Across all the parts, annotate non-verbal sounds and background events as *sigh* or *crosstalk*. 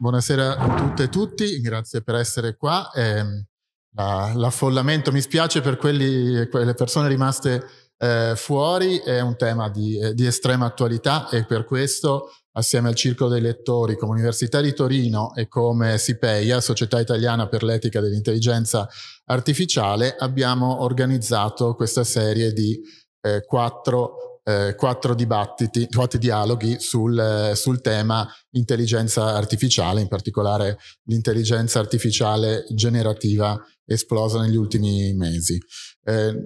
Buonasera a tutte e tutti, grazie per essere qua. Eh, l'affollamento mi spiace per quelli, quelle persone rimaste eh, fuori, è un tema di, eh, di, estrema attualità e per questo assieme al Circolo dei Lettori, come Università di Torino e come SIPEIA, Società Italiana per l'Etica dell'Intelligenza Artificiale, abbiamo organizzato questa serie di eh, quattro eh, quattro dibattiti, quattro dialoghi sul, eh, sul, tema intelligenza artificiale, in particolare l'intelligenza artificiale generativa esplosa negli ultimi mesi. Eh,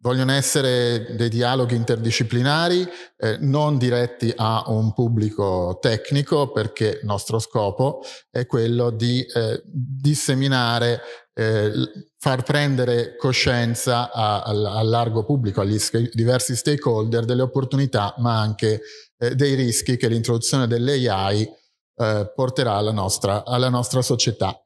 vogliono essere dei dialoghi interdisciplinari, eh, non diretti a un pubblico tecnico, perché il nostro scopo è quello di eh, disseminare eh, far prendere coscienza al, largo pubblico, agli sc- diversi stakeholder, delle opportunità ma anche eh, dei rischi che l'introduzione dell'AI eh, porterà alla nostra, alla nostra, società.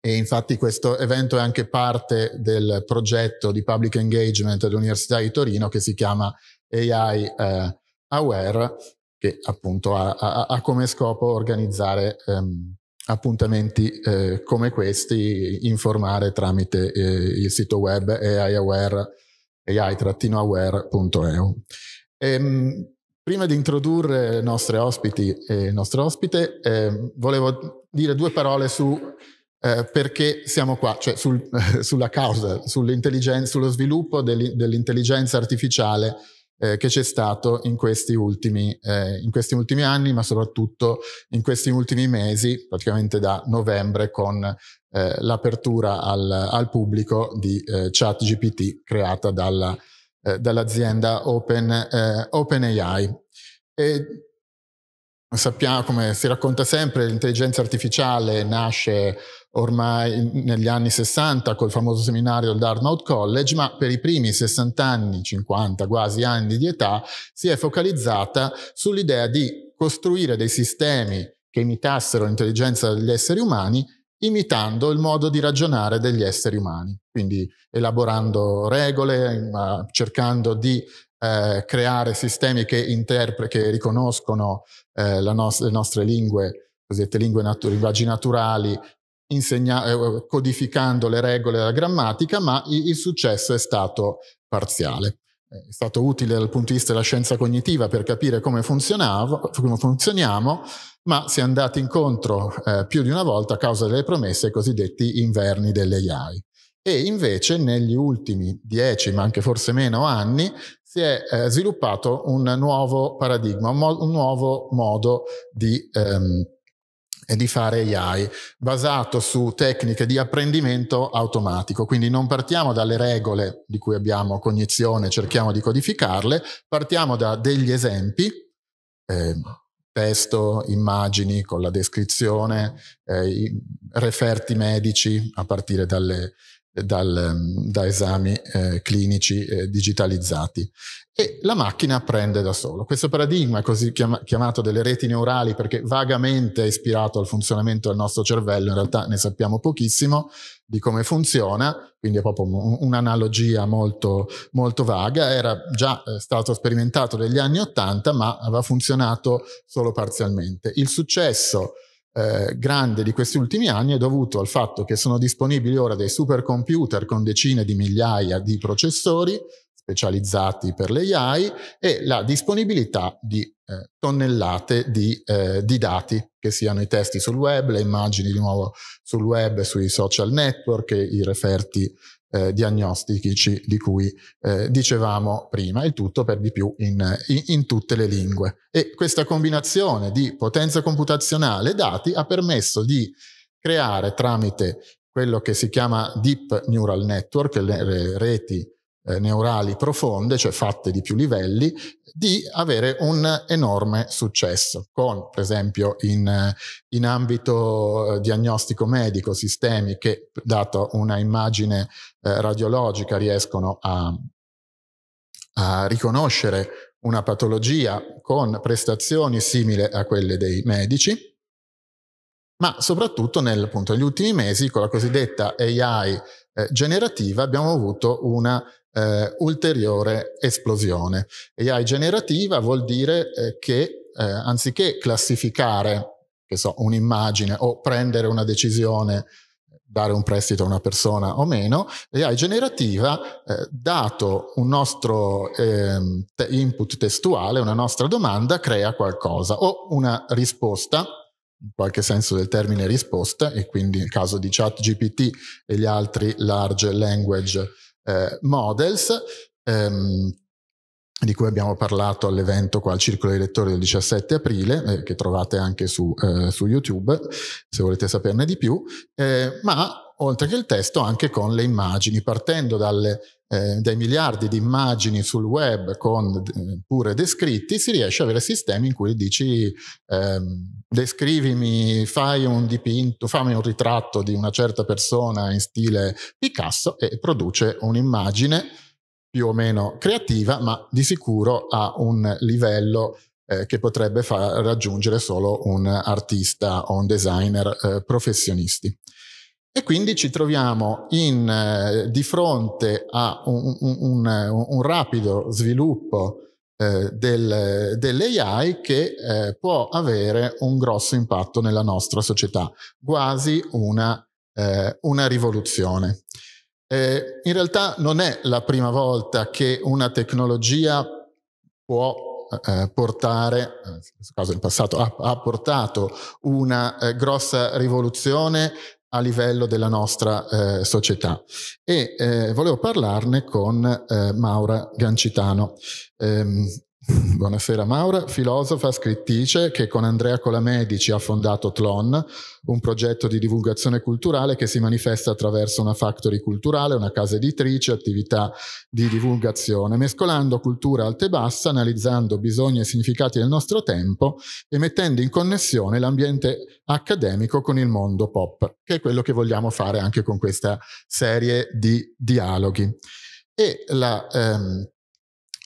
E infatti questo evento è anche parte del progetto di public engagement dell'Università di Torino che si chiama AI eh, Aware, che appunto ha, ha, ha come scopo organizzare ehm, appuntamenti eh, come questi, informare tramite eh, il sito web ai-aware.eu. Ehm, prima di introdurre i nostri ospiti e il nostro ospite, eh, volevo dire due parole su eh, perché siamo qua, cioè sul, *laughs* sulla causa, sull'intelligenza, sullo sviluppo dell'intelligenza artificiale eh, che c'è stato in questi, ultimi, eh, in questi, ultimi, anni, ma soprattutto in questi ultimi mesi, praticamente da novembre, con eh, l'apertura al, al, pubblico di eh, ChatGPT creata dalla, eh, dall'azienda Open, eh, OpenAI. E sappiamo, come si racconta sempre, l'intelligenza artificiale nasce ormai negli anni 60 col famoso seminario del Dartmouth College, ma per i primi 60 anni, 50 quasi anni di età, si è focalizzata sull'idea di costruire dei sistemi che imitassero l'intelligenza degli esseri umani imitando il modo di ragionare degli esseri umani, quindi elaborando regole, cercando di eh, creare sistemi che, interpre- che riconoscono eh, nos- le nostre lingue cosiddette lingue natu- linguaggi naturali insegna- eh, eh, codificando le regole della grammatica, ma il successo è stato parziale. Eh, è stato utile dal punto di vista della scienza cognitiva per capire come, come funzioniamo, ma si è andati incontro eh, più di una volta a causa delle promesse ai cosiddetti inverni delle AI. E invece negli ultimi dieci, ma anche forse meno anni, si è eh, sviluppato un nuovo paradigma, un, mo- un nuovo modo di... Ehm, e di fare AI basato su tecniche di apprendimento automatico. Quindi non partiamo dalle regole di cui abbiamo cognizione, cerchiamo di codificarle, partiamo da degli esempi. Eh, testo, immagini con la descrizione, eh, referti medici a partire dalle, dal, ehm, da esami eh, clinici eh, digitalizzati e la macchina apprende da solo. Questo paradigma, è così chiama, chiamato delle reti neurali perché vagamente è ispirato al funzionamento del nostro cervello, in realtà ne sappiamo pochissimo di come funziona, quindi è proprio un'analogia molto, molto vaga, era già eh, stato sperimentato negli anni Ottanta ma aveva funzionato solo parzialmente. Il successo eh, grande di questi ultimi anni è dovuto al fatto che sono disponibili ora dei supercomputer con decine di migliaia di processori specializzati per le AI e la disponibilità di eh, tonnellate di, eh, di, dati, che siano i testi sul web, le immagini di nuovo sul web, sui social network, i referti eh, diagnostici di cui eh, dicevamo prima, il tutto per di più in, in, in, tutte le lingue. E questa combinazione di potenza computazionale e dati ha permesso di creare tramite quello che si chiama Deep Neural Network, le reti eh, neurali profonde, cioè fatte di più livelli, di avere un enorme successo, con per esempio in, in ambito eh, diagnostico medico sistemi che, dato una immagine eh, radiologica riescono a, a riconoscere una patologia con prestazioni simili a quelle dei medici, ma soprattutto nel, appunto, negli ultimi mesi con la cosiddetta AI eh, generativa abbiamo avuto una eh, ulteriore esplosione. AI generativa vuol dire eh, che eh, anziché classificare so, un'immagine o prendere una decisione dare un prestito a una persona o meno, l'AI generativa, eh, dato un nostro eh, input testuale, una nostra domanda, crea qualcosa o una risposta, in qualche senso del termine risposta, e quindi nel caso di ChatGPT e gli altri large language eh, models, ehm, di cui abbiamo parlato all'evento qua al Circolo dei Lettori del 17 aprile, eh, che trovate anche su, eh, su, YouTube, se volete saperne di più, eh, ma oltre che il testo anche con le immagini, partendo dalle, eh, dai miliardi di immagini sul web con eh, pure descritti, si riesce a avere sistemi in cui dici ehm, descrivimi, fai un dipinto, fammi un ritratto di una certa persona in stile Picasso e produce un'immagine più o meno creativa, ma di sicuro a un livello eh, che potrebbe far raggiungere solo un artista o un designer eh, professionisti. E quindi ci troviamo in, eh, di fronte a un, un, un, un rapido sviluppo eh, del, dell'AI che eh, può avere un grosso impatto nella nostra società, quasi una, eh, una rivoluzione. Eh, in realtà non è la prima volta che una tecnologia può eh, eh portare, eh, in questo caso in passato ha, ha portato una eh, grossa rivoluzione a livello della nostra eh, società e volevo parlarne con Maura Gancitano. Ehm, *laughs* Buonasera Maura, filosofa, scrittrice che con Andrea Colamedici ha fondato Tlon, un progetto di divulgazione culturale che si manifesta attraverso una factory culturale, una casa editrice, attività di divulgazione, mescolando cultura alta e bassa, analizzando bisogni e significati del nostro tempo e mettendo in connessione l'ambiente accademico con il mondo pop, che è quello che vogliamo fare anche con questa serie di dialoghi. E la ehm,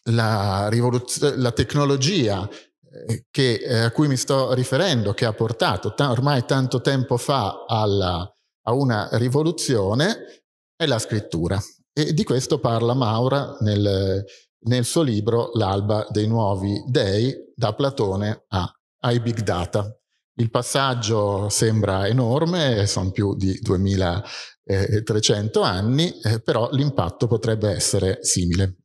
la, rivoluz- la tecnologia eh, che, eh, a cui mi sto riferendo, che ha portato ta- ormai tanto tempo fa alla, a una rivoluzione, è la scrittura. E di questo parla Maura nel, nel suo libro L'alba dei nuovi dei, da Platone a, ai big data. Il passaggio sembra enorme, sono più di 2300 eh, anni, eh, però l'impatto potrebbe essere simile.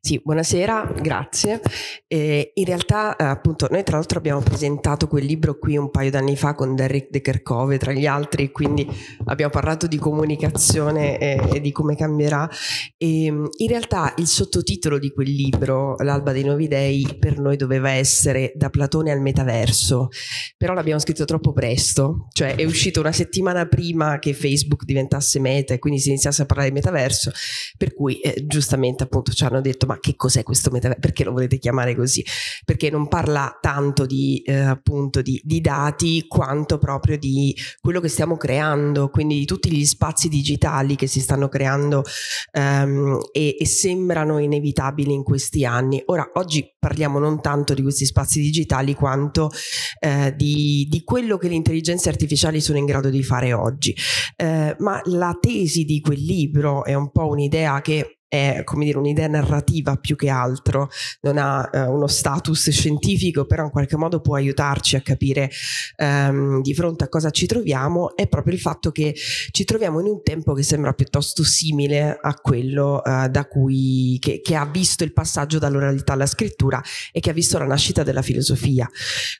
Sì, buonasera, grazie. Eh, in realtà, eh, appunto, noi tra l'altro abbiamo presentato quel libro qui un paio d'anni fa con Derrick De Kerkove, tra gli altri, quindi abbiamo parlato di comunicazione eh, e di come cambierà. E, ehm, in realtà il sottotitolo di quel libro, L'alba dei nuovi dei, per noi doveva essere Da Platone al metaverso, però l'abbiamo scritto troppo presto, cioè è uscito una settimana prima che Facebook diventasse meta e quindi si iniziasse a parlare di metaverso, per cui eh, giustamente appunto ci hanno detto ma che cos'è questo metaverso? Perché lo volete chiamare così? Perché non parla tanto di, eh, appunto, di, di dati quanto proprio di quello che stiamo creando, quindi di tutti gli spazi digitali che si stanno creando ehm, e, e sembrano inevitabili in questi anni. Ora, oggi parliamo non tanto di questi spazi digitali quanto eh, di, di, quello che le intelligenze artificiali sono in grado di fare oggi. Eh, ma la tesi di quel libro è un po' un'idea che è come dire un'idea narrativa più che altro, non ha eh, uno status scientifico, però in qualche modo può aiutarci a capire ehm, di fronte a cosa ci troviamo, è proprio il fatto che ci troviamo in un tempo che sembra piuttosto simile a quello eh, da cui che, che, ha visto il passaggio dall'oralità alla scrittura e che ha visto la nascita della filosofia.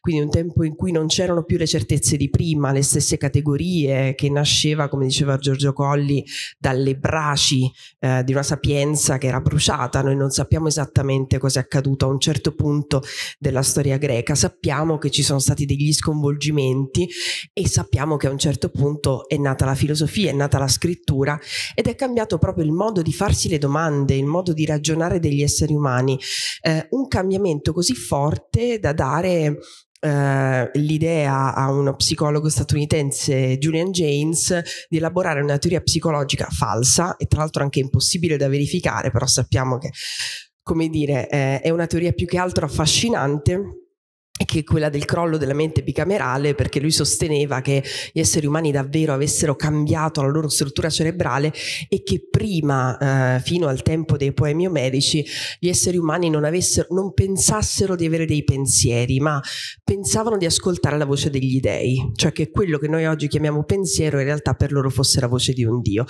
Quindi un tempo in cui non c'erano più le certezze di prima, le stesse categorie che nasceva, come diceva Giorgio Colli, dalle braci eh, di una sapienza un'esperienza che era bruciata, noi non sappiamo esattamente cosa è accaduto a un certo punto della storia greca, sappiamo che ci sono stati degli sconvolgimenti e sappiamo che a un certo punto è nata la filosofia, è nata la scrittura ed è cambiato proprio il modo di farsi le domande, il modo di ragionare degli esseri umani, eh, un cambiamento così forte da dare eh, l'idea a uno psicologo statunitense Julian James di elaborare una teoria psicologica falsa e tra l'altro anche impossibile da verificare, però sappiamo che come dire, eh, è una teoria più che altro affascinante che è quella del crollo della mente bicamerale, perché lui sosteneva che gli esseri umani davvero avessero cambiato la loro struttura cerebrale e che prima, eh, fino al tempo dei poemi omerici, gli esseri umani non, avessero, non pensassero di avere dei pensieri, ma pensavano di ascoltare la voce degli dei, cioè che quello che noi oggi chiamiamo pensiero in realtà per loro fosse la voce di un dio.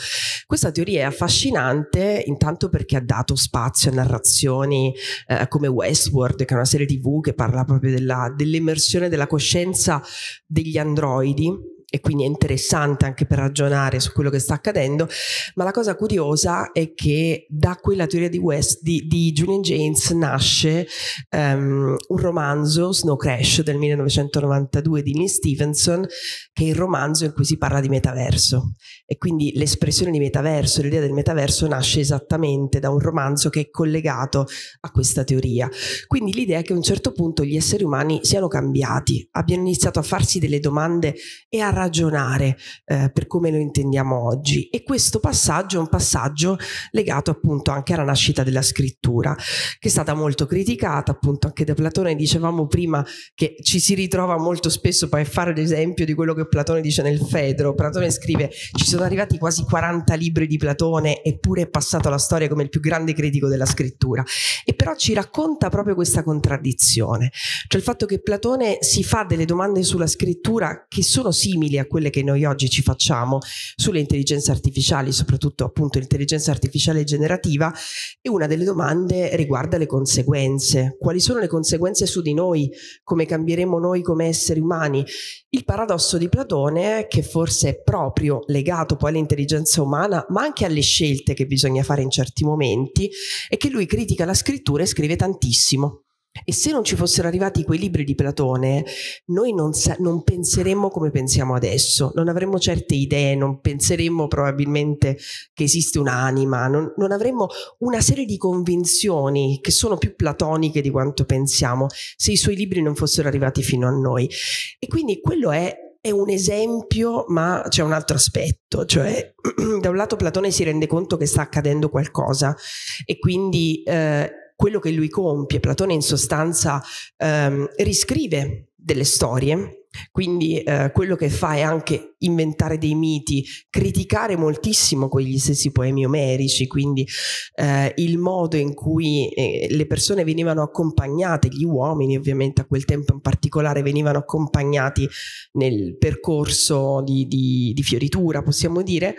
Questa teoria è affascinante intanto perché ha dato spazio a narrazioni eh, come Westworld, che è una serie tv che parla proprio della dell'immersione della coscienza degli androidi e quindi è interessante anche per ragionare su quello che sta accadendo, ma la cosa curiosa è che da quella teoria di, West, di, di Julian James nasce um, un romanzo, Snow Crash del 1992 di Neil Stevenson, che è il romanzo in cui si parla di metaverso e quindi l'espressione di metaverso, l'idea del metaverso nasce esattamente da un romanzo che è collegato a questa teoria. Quindi l'idea è che a un certo punto gli esseri umani siano cambiati, abbiano iniziato a farsi delle domande e a ragionare eh, per come lo intendiamo oggi. E questo passaggio è un passaggio legato appunto anche alla nascita della scrittura, che è stata molto criticata appunto anche da Platone. Dicevamo prima che ci si ritrova molto spesso poi a fare l'esempio di quello che Platone dice nel Fedro. Platone scrive ci sono sono arrivati quasi 40 libri di Platone, eppure è passato alla storia come il più grande critico della scrittura. E però ci racconta proprio questa contraddizione, cioè il fatto che Platone si fa delle domande sulla scrittura che sono simili a quelle che noi oggi ci facciamo sulle intelligenze artificiali, soprattutto appunto l'intelligenza artificiale generativa, e una delle domande riguarda le conseguenze. Quali sono le conseguenze su di noi? Come cambieremo noi come esseri umani? Il paradosso di Platone, che forse è proprio legato legato poi all'intelligenza umana, ma anche alle scelte che bisogna fare in certi momenti, è che lui critica la scrittura e scrive tantissimo. E se non ci fossero arrivati quei libri di Platone, noi non, sa- non penseremmo come pensiamo adesso, non avremmo certe idee, non penseremmo probabilmente che esiste un'anima, non, non avremmo una serie di convinzioni che sono più platoniche di quanto pensiamo se i suoi libri non fossero arrivati fino a noi. E quindi quello è è un esempio, ma c'è un altro aspetto, cioè *clears throat* da un lato Platone si rende conto che sta accadendo qualcosa e quindi eh, quello che lui compie, Platone in sostanza ehm, riscrive delle storie quindi eh, quello che fa è anche inventare dei miti, criticare moltissimo quegli stessi poemi omerici, quindi eh, il modo in cui eh, le persone venivano accompagnate, gli uomini ovviamente a quel tempo in particolare venivano accompagnati nel percorso di, di, di fioritura, possiamo dire,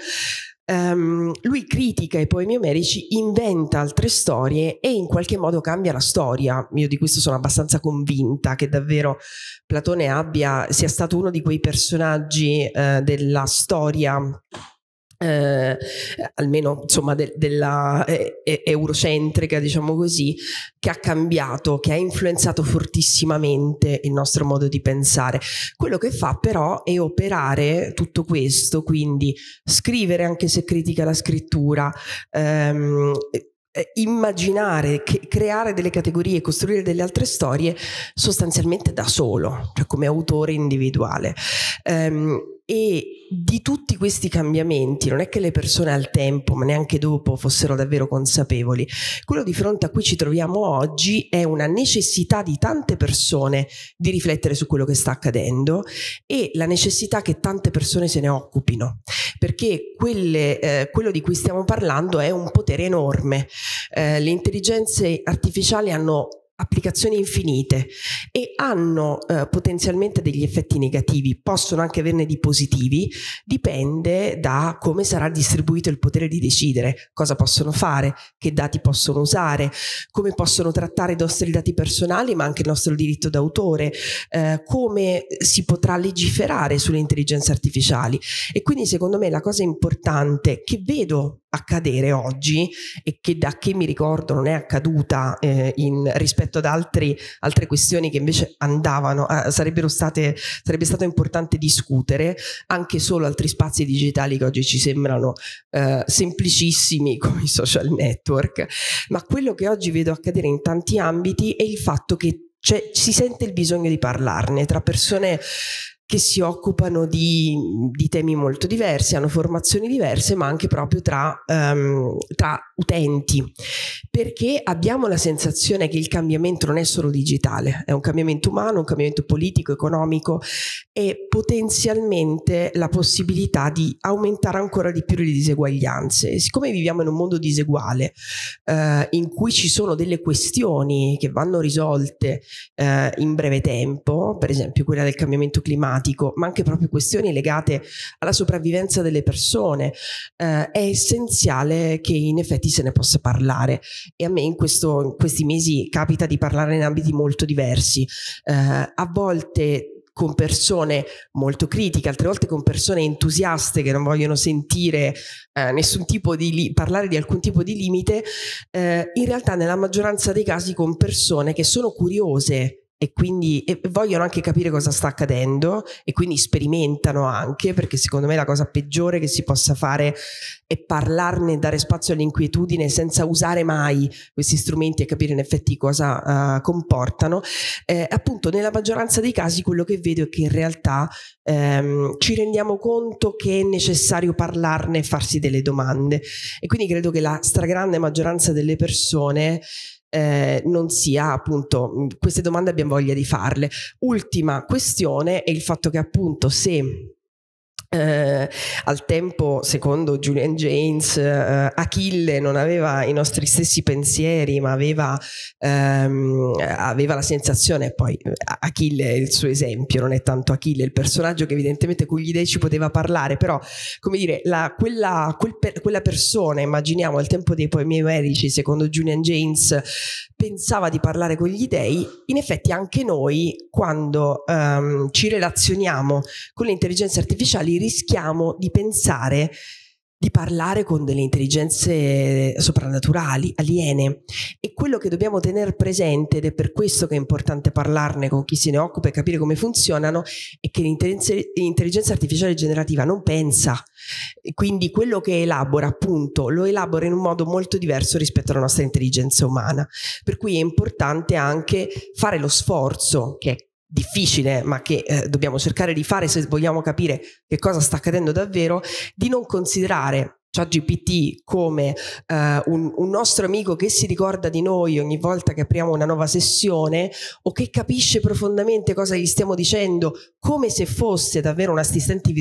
Um, lui critica i poemi omerici, inventa altre storie e in qualche modo cambia la storia. Io di questo sono abbastanza convinta che davvero Platone abbia, sia stato uno di quei personaggi uh, della storia eh, almeno insomma de- della eh, eurocentrica diciamo così che ha cambiato che ha influenzato fortissimamente il nostro modo di pensare quello che fa però è operare tutto questo quindi scrivere anche se critica la scrittura ehm, immaginare, creare delle categorie, costruire delle altre storie sostanzialmente da solo, cioè come autore individuale. Ehm, e di tutti questi cambiamenti non è che le persone al tempo, ma neanche dopo, fossero davvero consapevoli. Quello di fronte a cui ci troviamo oggi è una necessità di tante persone di riflettere su quello che sta accadendo e la necessità che tante persone se ne occupino, perché quelle, eh, quello di cui stiamo parlando è un potere enorme. Eh, le intelligenze artificiali hanno applicazioni infinite e hanno eh, potenzialmente degli effetti negativi, possono anche averne di positivi, dipende da come sarà distribuito il potere di decidere, cosa possono fare, che dati possono usare, come possono trattare i nostri dati personali ma anche il nostro diritto d'autore, eh, come si potrà legiferare sulle intelligenze artificiali. E quindi secondo me la cosa importante che vedo accadere oggi e che da che mi ricordo non è accaduta eh, in, rispetto ad altri, altre questioni che invece andavano, eh, sarebbero state, sarebbe stato importante discutere anche solo altri spazi digitali che oggi ci sembrano eh, semplicissimi *laughs* come i social network, ma quello che oggi vedo accadere in tanti ambiti è il fatto che cioè, si sente il bisogno di parlarne tra persone che si occupano di, di, temi molto diversi, hanno formazioni diverse, ma anche proprio tra, um, tra, utenti, perché abbiamo la sensazione che il cambiamento non è solo digitale, è un cambiamento umano, un cambiamento politico, economico e potenzialmente la possibilità di aumentare ancora di più le diseguaglianze. siccome viviamo in un mondo diseguale, uh, in cui ci sono delle questioni che vanno risolte uh, in breve tempo, per esempio quella del cambiamento climatico, climatico, ma anche proprio questioni legate alla sopravvivenza delle persone, eh, è essenziale che in effetti se ne possa parlare. E a me in, questo, in questi mesi capita di parlare in ambiti molto diversi. Eh, a volte con persone molto critiche, altre volte con persone entusiaste che non vogliono sentire eh, nessun tipo di parlare di alcun tipo di limite, eh, in realtà nella maggioranza dei casi con persone che sono curiose e quindi e vogliono anche capire cosa sta accadendo e quindi sperimentano anche perché secondo me la cosa peggiore che si possa fare è parlarne dare spazio all'inquietudine senza usare mai questi strumenti e capire in effetti cosa uh, comportano eh, appunto nella maggioranza dei casi quello che vedo è che in realtà ehm, ci rendiamo conto che è necessario parlarne e farsi delle domande e quindi credo che la stragrande maggioranza delle persone eh, non sia appunto mm, queste domande abbiamo voglia di farle. Ultima questione è il fatto che appunto se eh, al tempo, secondo Julian James, eh, Achille non aveva i nostri stessi pensieri, ma aveva, ehm, aveva, la sensazione, poi eh, Achille è il suo esempio, non è tanto Achille, il personaggio che evidentemente con gli dei ci poteva parlare, però come dire, la, quella, quel per, quella, persona, immaginiamo al tempo dei poemi medici, secondo Julian James, pensava di parlare con gli dei, in effetti anche noi quando ehm, ci relazioniamo con le intelligenze artificiali rischiamo di pensare di parlare con delle intelligenze eh, soprannaturali, aliene. E quello che dobbiamo tenere presente, ed è per questo che è importante parlarne con chi se ne occupa e capire come funzionano, è che l'intelligenza artificiale generativa non pensa. Quindi quello che elabora, appunto, lo elabora in un modo molto diverso rispetto alla nostra intelligenza umana. Per cui è importante anche fare lo sforzo, che è difficile, ma che eh, dobbiamo cercare di fare se vogliamo capire che cosa sta accadendo davvero, di non considerare ChatGPT come eh, un, un, nostro amico che si ricorda di noi ogni volta che apriamo una nuova sessione o che capisce profondamente cosa gli stiamo dicendo, come se fosse davvero un assistente,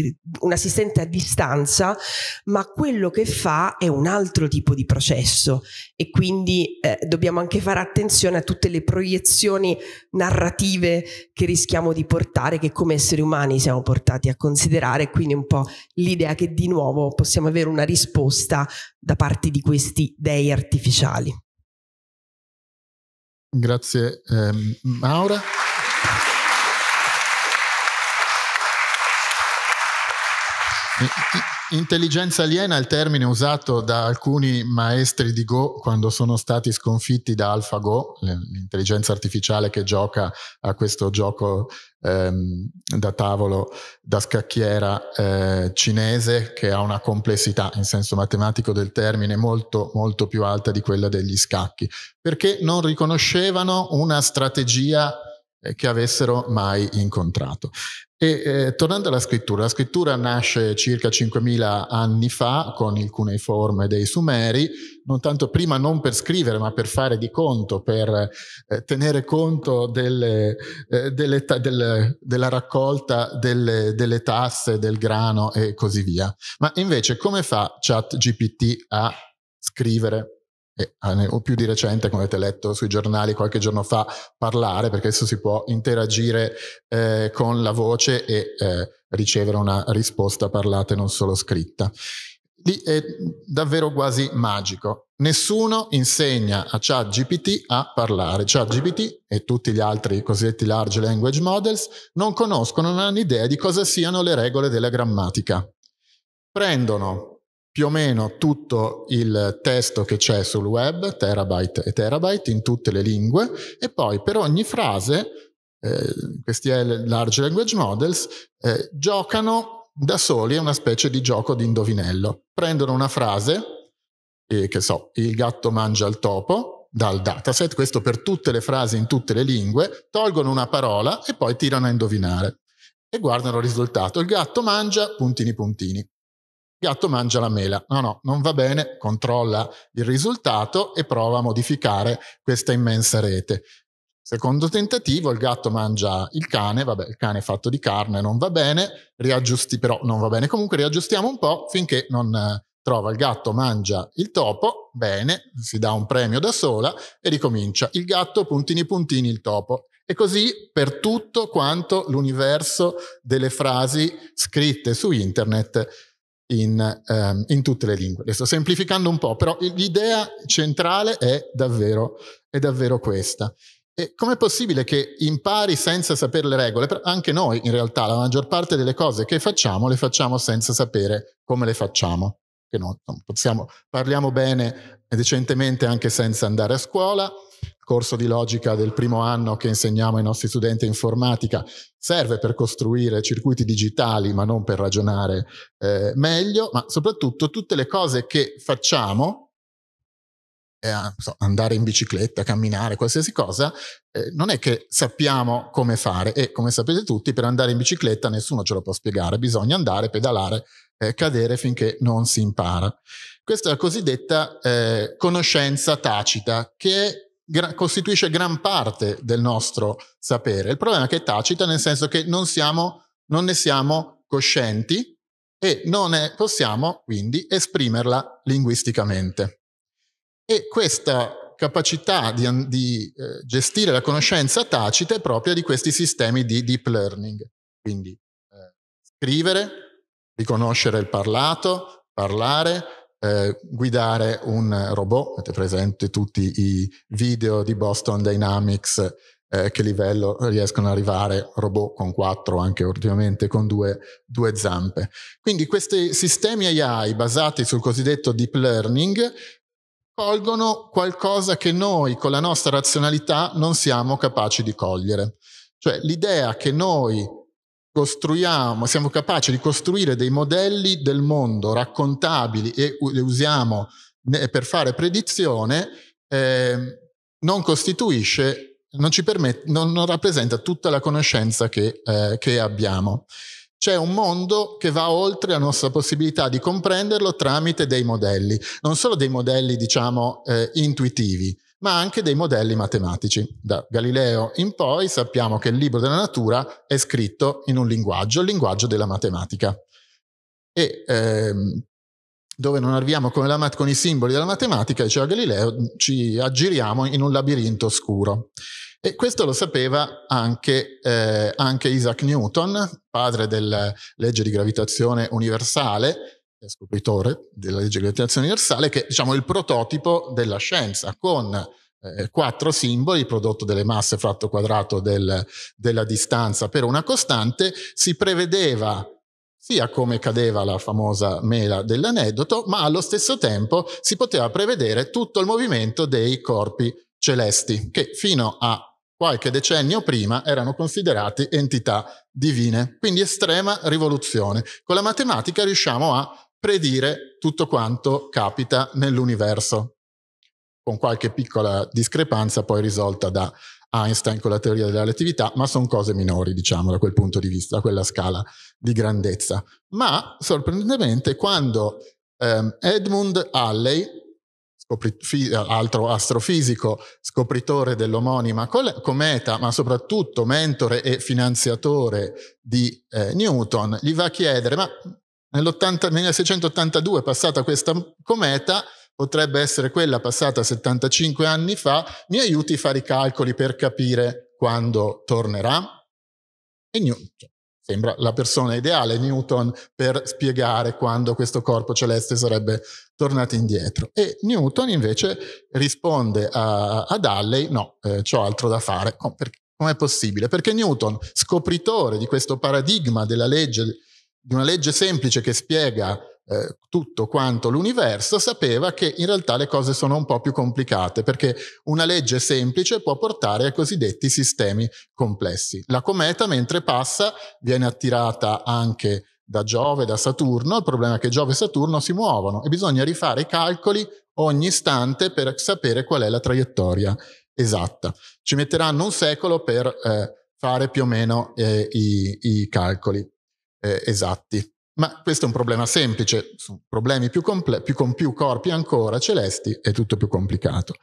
un assistente a distanza, ma quello che fa è un altro tipo di processo e quindi eh, dobbiamo anche fare attenzione a tutte le proiezioni narrative che rischiamo di portare, che come esseri umani siamo portati a considerare, quindi un po' l'idea che di nuovo possiamo avere una risposta risposta da parte di questi dei artificiali. Grazie ehm, eh, Maura. Intelligenza aliena è il termine usato da alcuni maestri di Go quando sono stati sconfitti da AlphaGo, l'intelligenza artificiale che gioca a questo gioco ehm, da tavolo, da scacchiera eh, cinese, che ha una complessità in senso matematico del termine molto, molto più alta di quella degli scacchi, perché non riconoscevano una strategia eh, che avessero mai incontrato. E eh, tornando alla scrittura, la scrittura nasce circa 5.000 anni fa con il cuneiforme dei Sumeri, non tanto prima non per scrivere ma per fare di conto, per eh, tenere conto delle, eh, delle ta- del, della raccolta delle, delle tasse, del grano e così via. Ma invece come fa ChatGPT a scrivere? Ah, o più di recente, come avete letto sui giornali qualche giorno fa, parlare, perché adesso si può interagire eh, con la voce e eh, ricevere una risposta parlata e non solo scritta. Lì è davvero quasi magico. Nessuno insegna a ChatGPT a parlare. ChatGPT e tutti gli altri cosiddetti large language models non conoscono, non hanno idea di cosa siano le regole della grammatica. Prendono più o meno tutto il testo che c'è sul web, terabyte e terabyte, in tutte le lingue, e poi per ogni frase, eh, questi large language models, eh, giocano da soli, a una specie di gioco di indovinello. Prendono una frase, eh, che so, il gatto mangia il topo, dal dataset, questo per tutte le frasi in tutte le lingue, tolgono una parola e poi tirano a indovinare e guardano il risultato. Il gatto mangia puntini puntini gatto mangia la mela. No, no, non va bene, controlla il risultato e prova a modificare questa immensa rete. Secondo tentativo, il gatto mangia il cane, vabbè, il cane è fatto di carne, non va bene, riaggiusti, però non va bene. Comunque riaggiustiamo un po' finché non eh, trova il gatto mangia il topo, bene, si dà un premio da sola e ricomincia. Il gatto, puntini puntini, il topo. E così per tutto quanto l'universo delle frasi scritte su internet in, ehm, in, tutte le lingue. Le sto semplificando un po', però l'idea centrale è davvero, è davvero questa. E com'è possibile che impari senza sapere le regole? Anche noi, in realtà, la maggior parte delle cose che facciamo le facciamo senza sapere come le facciamo. Che no, possiamo, parliamo bene decentemente anche senza andare a scuola, corso di logica del primo anno che insegniamo ai nostri studenti informatica serve per costruire circuiti digitali ma non per ragionare eh, meglio, ma soprattutto tutte le cose che facciamo, eh, so, andare in bicicletta, camminare, qualsiasi cosa, eh, non è che sappiamo come fare e come sapete tutti per andare in bicicletta nessuno ce lo può spiegare, bisogna andare, pedalare, eh, cadere finché non si impara. Questa è la cosiddetta eh, conoscenza tacita che è costituisce gran parte del nostro sapere. Il problema è che è tacita nel senso che non, siamo, non ne siamo coscienti e non è, possiamo quindi esprimerla linguisticamente. E questa capacità di, di eh, gestire la conoscenza tacita è propria di questi sistemi di deep learning, quindi eh, scrivere, riconoscere il parlato, parlare, eh, guidare un robot. Avete presente tutti i video di Boston Dynamics eh, che livello riescono ad arrivare robot con quattro, anche ultimamente con due, due, zampe. Quindi questi sistemi AI basati sul cosiddetto deep learning colgono qualcosa che noi con la nostra razionalità non siamo capaci di cogliere. Cioè l'idea che noi costruiamo, siamo capaci di costruire dei modelli del mondo raccontabili e li usiamo per fare predizione, eh, non costituisce, non ci permette, non, non rappresenta tutta la conoscenza che, eh, che abbiamo. C'è un mondo che va oltre la nostra possibilità di comprenderlo tramite dei modelli, non solo dei modelli, diciamo, eh, intuitivi, ma anche dei modelli matematici. Da Galileo in poi sappiamo che il libro della natura è scritto in un linguaggio, il linguaggio della matematica. E ehm, dove non arriviamo con, la, con, i simboli della matematica, diceva Galileo, ci aggiriamo in un labirinto oscuro. E questo lo sapeva anche, eh, anche Isaac Newton, padre della legge di gravitazione universale, scopritore della legge di gravitazione universale, che diciamo, è il prototipo della scienza, con eh, quattro simboli, prodotto delle masse fratto quadrato del, della distanza per una costante, si prevedeva sia come cadeva la famosa mela dell'aneddoto, ma allo stesso tempo si poteva prevedere tutto il movimento dei corpi celesti, che fino a qualche decennio prima erano considerati entità divine, quindi estrema rivoluzione. Con la matematica riusciamo a predire tutto quanto capita nell'universo, con qualche piccola discrepanza poi risolta da Einstein con la teoria della relatività, ma sono cose minori, diciamo, da quel punto di vista, da quella scala di grandezza. Ma sorprendentemente, quando ehm, Edmund Halley, altro astrofisico, scopritore dell'omonima cometa, ma soprattutto mentore e finanziatore di eh, Newton, gli va a chiedere, ma nel 1682 è passata questa cometa, potrebbe essere quella passata 75 anni fa, mi aiuti a fare i calcoli per capire quando tornerà? E Newton sembra la persona ideale, Newton, per spiegare quando questo corpo celeste sarebbe tornato indietro. E Newton invece risponde a, ad Halley, no, eh, ho altro da fare. Oh, Com'è possibile? Perché Newton, scopritore di questo paradigma della legge di una legge semplice che spiega eh, tutto quanto l'universo, sapeva che in realtà le cose sono un po' più complicate, perché una legge semplice può portare ai cosiddetti sistemi complessi. La cometa, mentre passa, viene attirata anche da Giove, da Saturno, il problema è che Giove e Saturno si muovono e bisogna rifare i calcoli ogni istante per sapere qual è la traiettoria esatta. Ci metteranno un secolo per eh, fare più o meno eh, i, i calcoli eh, esatti. Ma questo è un problema semplice, su problemi più, comple- più, con più corpi ancora celesti è tutto più complicato.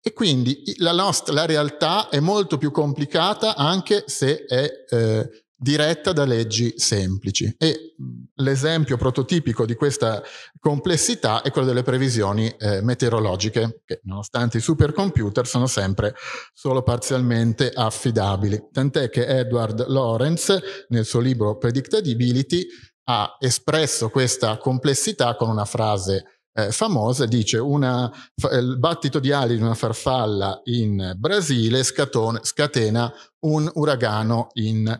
E quindi la, nostra, la realtà è molto più complicata anche se è eh, diretta da leggi semplici e l'esempio prototipico di questa complessità è quello delle previsioni eh, meteorologiche che nonostante i supercomputer sono sempre solo parzialmente affidabili tant'è che Edward Lorenz, nel suo libro Predictability ha espresso questa complessità con una frase eh, famosa, dice una, eh, il battito di ali di una farfalla in Brasile scatone, scatena un uragano in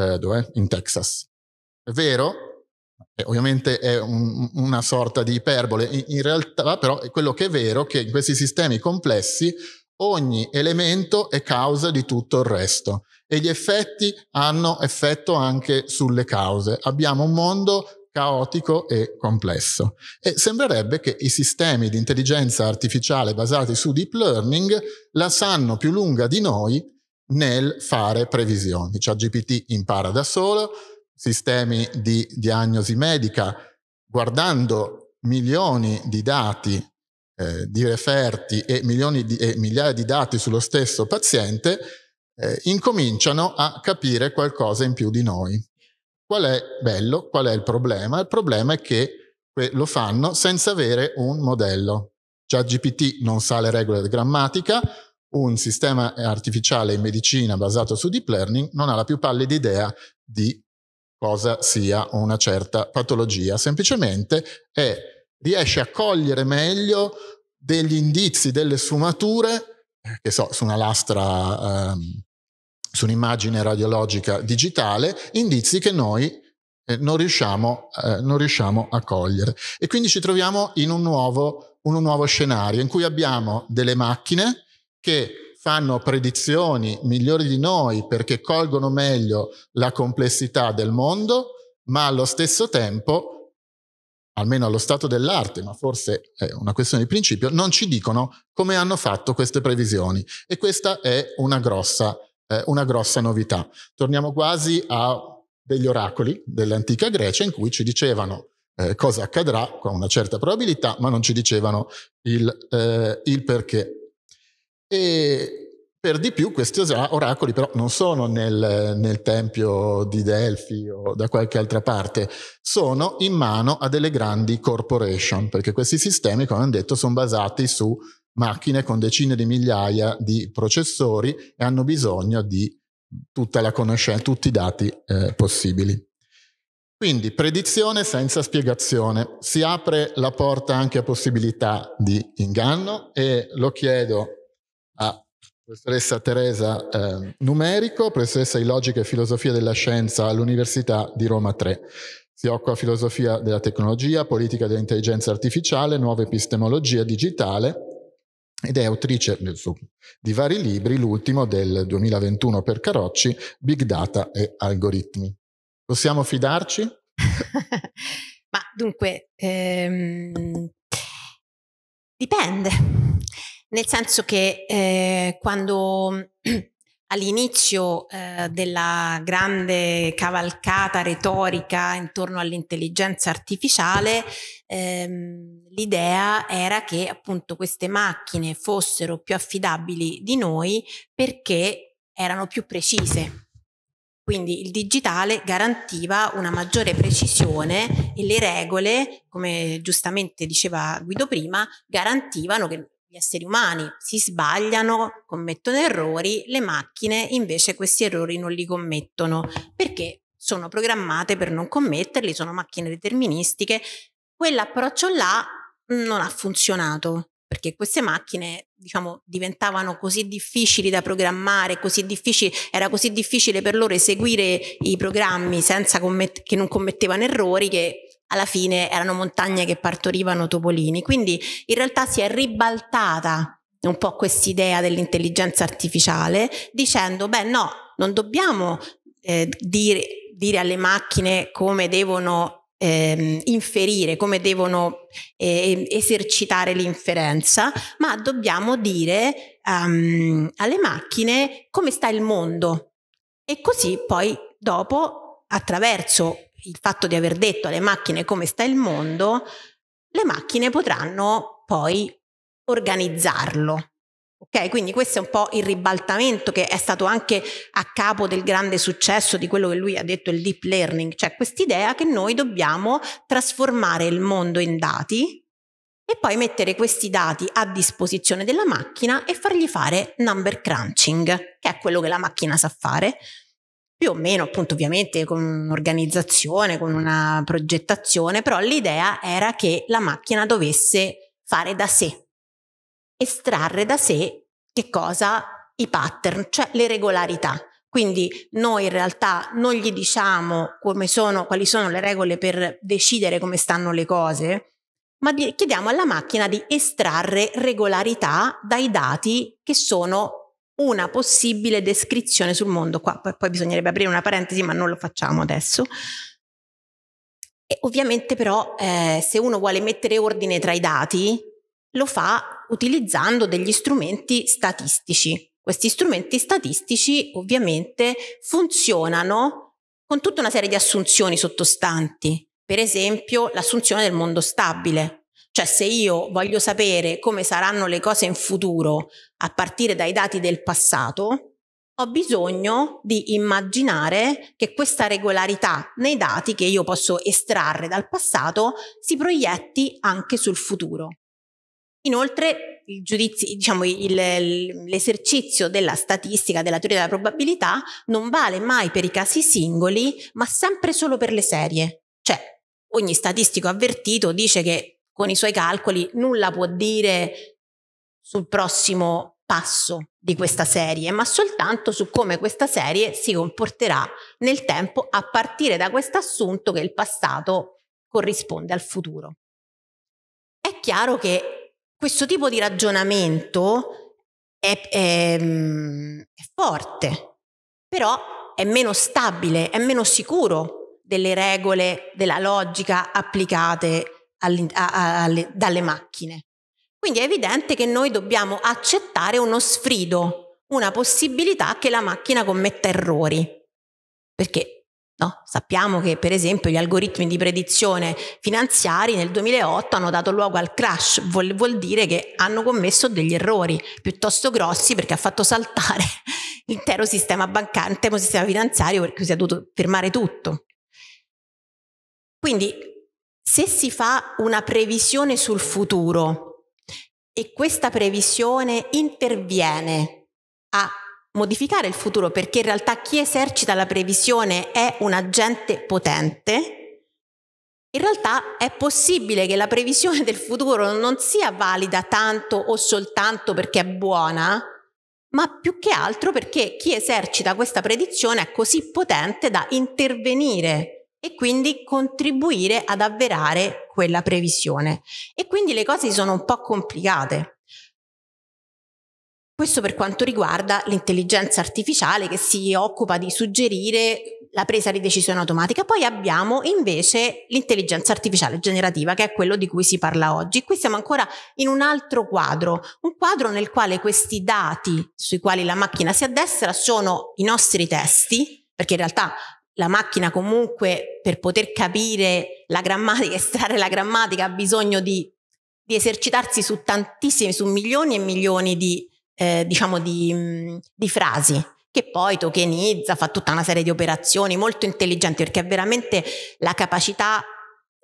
eh, dov'è? In Texas. È vero, eh, ovviamente è un, una sorta di iperbole, in, in realtà però è quello che è vero è che in questi sistemi complessi ogni elemento è causa di tutto il resto e gli effetti hanno effetto anche sulle cause. Abbiamo un mondo caotico e complesso e sembrerebbe che i sistemi di intelligenza artificiale basati su deep learning la sanno più lunga di noi nel fare previsioni. Cioè GPT impara da solo, sistemi di diagnosi medica, guardando milioni di dati eh, di referti e, di, e, migliaia di dati sullo stesso paziente, eh, incominciano a capire qualcosa in più di noi. Qual è bello? Qual è il problema? Il problema è che lo fanno senza avere un modello. Già GPT non sa le regole di grammatica, un sistema artificiale in medicina basato su deep learning non ha la più pallida idea di cosa sia una certa patologia, semplicemente è, riesce a cogliere meglio degli indizi, delle sfumature, che so, su una lastra, ehm, su un'immagine radiologica digitale, indizi che noi eh, non, riusciamo, eh, non, riusciamo, a cogliere. E quindi ci troviamo in un nuovo, un nuovo scenario in cui abbiamo delle macchine che fanno predizioni migliori di noi perché colgono meglio la complessità del mondo, ma allo stesso tempo, almeno allo stato dell'arte, ma forse è una questione di principio, non ci dicono come hanno fatto queste previsioni. E questa è una grossa, eh, una grossa novità. Torniamo quasi a degli oracoli dell'antica Grecia in cui ci dicevano eh, cosa accadrà con una certa probabilità, ma non ci dicevano il, eh, il perché. E per di più questi oracoli però non sono nel, nel tempio di Delfi o da qualche altra parte, sono in mano a delle grandi corporation, perché questi sistemi, come hanno detto, sono basati su macchine con decine di migliaia di processori e hanno bisogno di tutta la conoscenza, tutti i dati eh, possibili. Quindi predizione senza spiegazione. Si apre la porta anche a possibilità di inganno e lo chiedo Professoressa Teresa eh, Numerico, professoressa di Logica e Filosofia della Scienza all'Università di Roma 3. Si occupa di filosofia della tecnologia, politica dell'intelligenza artificiale, nuova epistemologia digitale ed è autrice di vari libri, l'ultimo del 2021 per Carocci, Big Data e algoritmi. Possiamo fidarci? *laughs* Ma dunque, ehm, dipende nel senso che eh, quando *clears throat* all'inizio eh, della grande cavalcata retorica intorno all'intelligenza artificiale, ehm, l'idea era che appunto queste macchine fossero più affidabili di noi perché erano più precise. Quindi il digitale garantiva una maggiore precisione e le regole, come giustamente diceva Guido prima, garantivano che gli esseri umani si sbagliano, commettono errori, le macchine invece questi errori non li commettono perché sono programmate per non commetterli, sono macchine deterministiche. Quell'approccio là non ha funzionato perché queste macchine diciamo, diventavano così difficili da programmare, così difficili, era così difficile per loro eseguire i programmi senza commet- che non commettevano errori che alla fine erano montagne che partorivano topolini. Quindi in realtà si è ribaltata un po' quest'idea dell'intelligenza artificiale dicendo, beh no, non dobbiamo eh, dire, dire alle macchine come devono Ehm, inferire, come devono eh, esercitare l'inferenza, ma dobbiamo dire um, alle macchine come sta il mondo e così poi dopo attraverso il fatto di aver detto alle macchine come sta il mondo, le macchine potranno poi organizzarlo. Ok, quindi questo è un po' il ribaltamento che è stato anche a capo del grande successo di quello che lui ha detto il deep learning, cioè quest'idea che noi dobbiamo trasformare il mondo in dati e poi mettere questi dati a disposizione della macchina e fargli fare number crunching, che è quello che la macchina sa fare più o meno appunto ovviamente con un'organizzazione, con una progettazione, però l'idea era che la macchina dovesse fare da sé, estrarre da sé che cosa? I pattern, cioè le regolarità. Quindi noi in realtà non gli diciamo sono, quali sono le regole per decidere come stanno le cose, ma chiediamo alla macchina di estrarre regolarità dai dati che sono una possibile descrizione sul mondo. Qua poi, poi bisognerebbe aprire una parentesi, ma non lo facciamo adesso. E ovviamente però eh, se uno vuole mettere ordine tra i dati, lo fa utilizzando degli strumenti statistici. Questi strumenti statistici ovviamente funzionano con tutta una serie di assunzioni sottostanti, per esempio l'assunzione del mondo stabile. Cioè se io voglio sapere come saranno le cose in futuro a partire dai dati del passato, ho bisogno di immaginare che questa regolarità nei dati che io posso estrarre dal passato si proietti anche sul futuro. Inoltre, diciamo, l'esercizio della statistica, della teoria della probabilità, non vale mai per i casi singoli, ma sempre solo per le serie. Cioè, ogni statistico avvertito dice che con i suoi calcoli, nulla può dire sul prossimo passo di questa serie, ma soltanto su come questa serie si comporterà nel tempo a partire da questo assunto che il passato corrisponde al futuro. È chiaro che questo tipo di ragionamento è, è, è forte, però è meno stabile, è meno sicuro delle regole, della logica applicate alle, alle, dalle macchine. Quindi è evidente che noi dobbiamo accettare uno sfrido, una possibilità che la macchina commetta errori. Perché no? sappiamo che per esempio gli algoritmi di predizione finanziari nel 2008 hanno dato luogo al crash, vuol, vuol dire che hanno commesso degli errori piuttosto grossi perché ha fatto saltare *laughs* l'intero sistema bancario, l'intero sistema finanziario perché si è dovuto fermare tutto. Quindi se si fa una previsione sul futuro e questa previsione interviene a modificare il futuro perché in realtà chi esercita la previsione è un agente potente, in realtà è possibile che la previsione del futuro non sia valida tanto o soltanto perché è buona, ma più che altro perché chi esercita questa predizione è così potente da intervenire e quindi contribuire ad avverare quella previsione. E quindi le cose sono un po' complicate. Questo per quanto riguarda l'intelligenza artificiale che si occupa di suggerire la presa di decisione automatica. Poi abbiamo invece l'intelligenza artificiale generativa, che è quello di cui si parla oggi. Qui siamo ancora in un altro quadro, un quadro nel quale questi dati sui quali la macchina si addestra sono i nostri testi, perché in realtà la macchina comunque per poter capire la grammatica, *laughs* estrarre la grammatica, ha bisogno di, di esercitarsi su tantissimi, su milioni e milioni di, eh, diciamo di, mm, di frasi che poi tokenizza, fa tutta una serie di operazioni molto intelligenti perché è veramente la capacità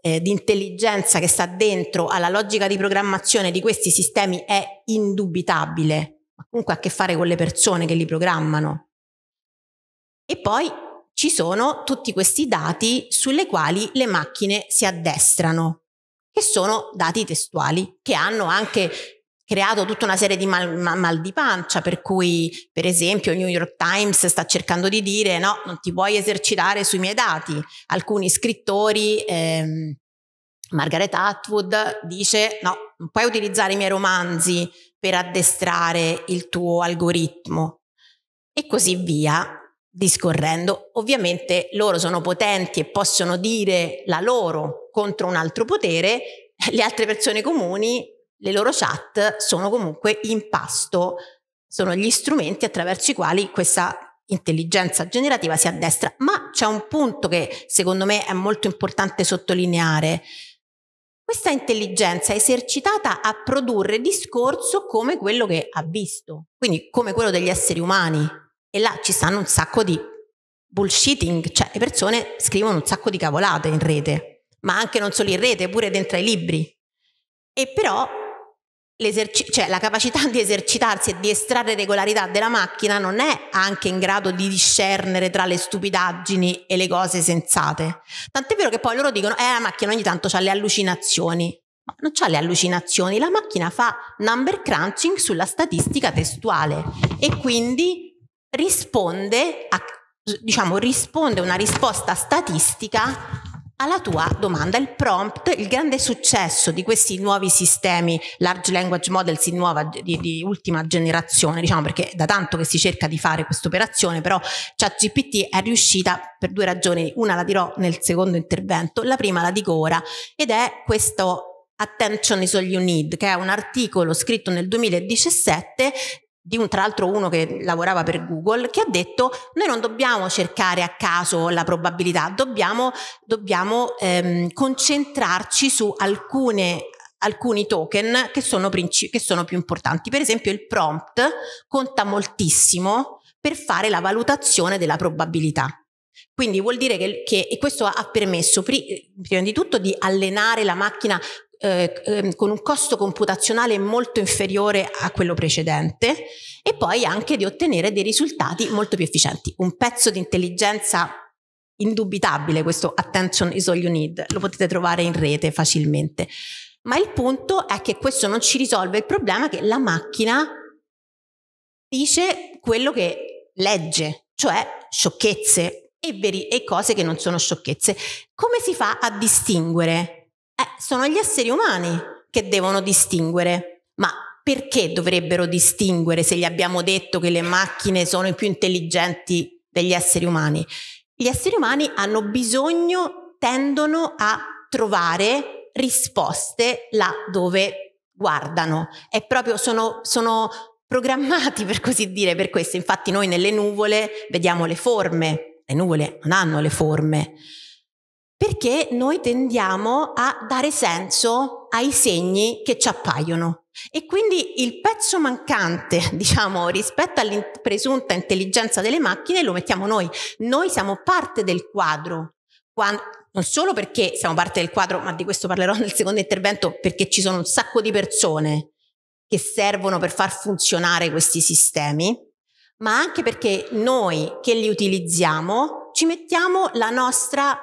eh, di intelligenza che sta dentro alla logica di programmazione di questi sistemi è indubitabile, ma comunque ha a che fare con le persone che li programmano. E poi ci sono tutti questi dati sulle quali le macchine si addestrano, che sono dati testuali, che hanno anche creato tutta una serie di mal, mal, di pancia, per cui per esempio il New York Times sta cercando di dire no, non ti puoi esercitare sui miei dati. Alcuni scrittori, ehm, Margaret Atwood dice no, non puoi utilizzare i miei romanzi per addestrare il tuo algoritmo e così via discorrendo. Ovviamente loro sono potenti e possono dire la loro contro un altro potere, le altre persone comuni, le loro chat sono comunque in pasto, sono gli strumenti attraverso i quali questa intelligenza generativa si addestra. Ma c'è un punto che secondo me è molto importante sottolineare. Questa intelligenza è esercitata a produrre discorso come quello che ha visto, quindi come quello degli esseri umani, e là ci stanno un sacco di bullshitting, cioè le persone scrivono un sacco di cavolate in rete, ma anche non solo in rete, pure dentro ai libri. E però cioè, la capacità di esercitarsi e di estrarre regolarità della macchina non è anche in grado di discernere tra le stupidaggini e le cose sensate. Tant'è vero che poi loro dicono, eh la macchina ogni tanto ha le allucinazioni. Ma non ha le allucinazioni, la macchina fa number crunching sulla statistica testuale e quindi risponde, a, diciamo, risponde una risposta statistica alla tua domanda. Il prompt, il grande successo di questi nuovi sistemi, large language models di, nuova, di, di ultima generazione, diciamo perché da tanto che si cerca di fare questa operazione, però ChatGPT è riuscita per due ragioni, una la dirò nel secondo intervento, la prima la dico ora, ed è questo Attention is all you need, che è un articolo scritto nel 2017 di un, tra l'altro uno che lavorava per Google, che ha detto noi non dobbiamo cercare a caso la probabilità, dobbiamo, dobbiamo ehm, concentrarci su alcune, alcuni token che sono, princi- che sono più importanti. Per esempio il prompt conta moltissimo per fare la valutazione della probabilità. Quindi vuol dire che, che questo ha permesso prima di tutto di allenare la macchina eh, ehm, con un costo computazionale molto inferiore a quello precedente e poi anche di ottenere dei risultati molto più efficienti. Un pezzo di intelligenza indubitabile, questo attention is all you need, lo potete trovare in rete facilmente. Ma il punto è che questo non ci risolve il problema che la macchina dice quello che legge, cioè sciocchezze e, veri- e cose che non sono sciocchezze. Come si fa a distinguere eh, sono gli esseri umani che devono distinguere, ma perché dovrebbero distinguere se gli abbiamo detto che le macchine sono i più intelligenti degli esseri umani? Gli esseri umani hanno bisogno, tendono a trovare risposte là dove guardano. È proprio, sono, sono programmati per così dire per questo. Infatti noi nelle nuvole vediamo le forme, le nuvole non hanno le forme. Perché noi tendiamo a dare senso ai segni che ci appaiono. E quindi il pezzo mancante, *laughs* diciamo, rispetto alla presunta intelligenza delle macchine lo mettiamo noi. Noi siamo parte del quadro. Quando, non solo perché siamo parte del quadro, ma di questo parlerò nel secondo intervento, perché ci sono un sacco di persone che servono per far funzionare questi sistemi, ma anche perché noi che li utilizziamo ci mettiamo la nostra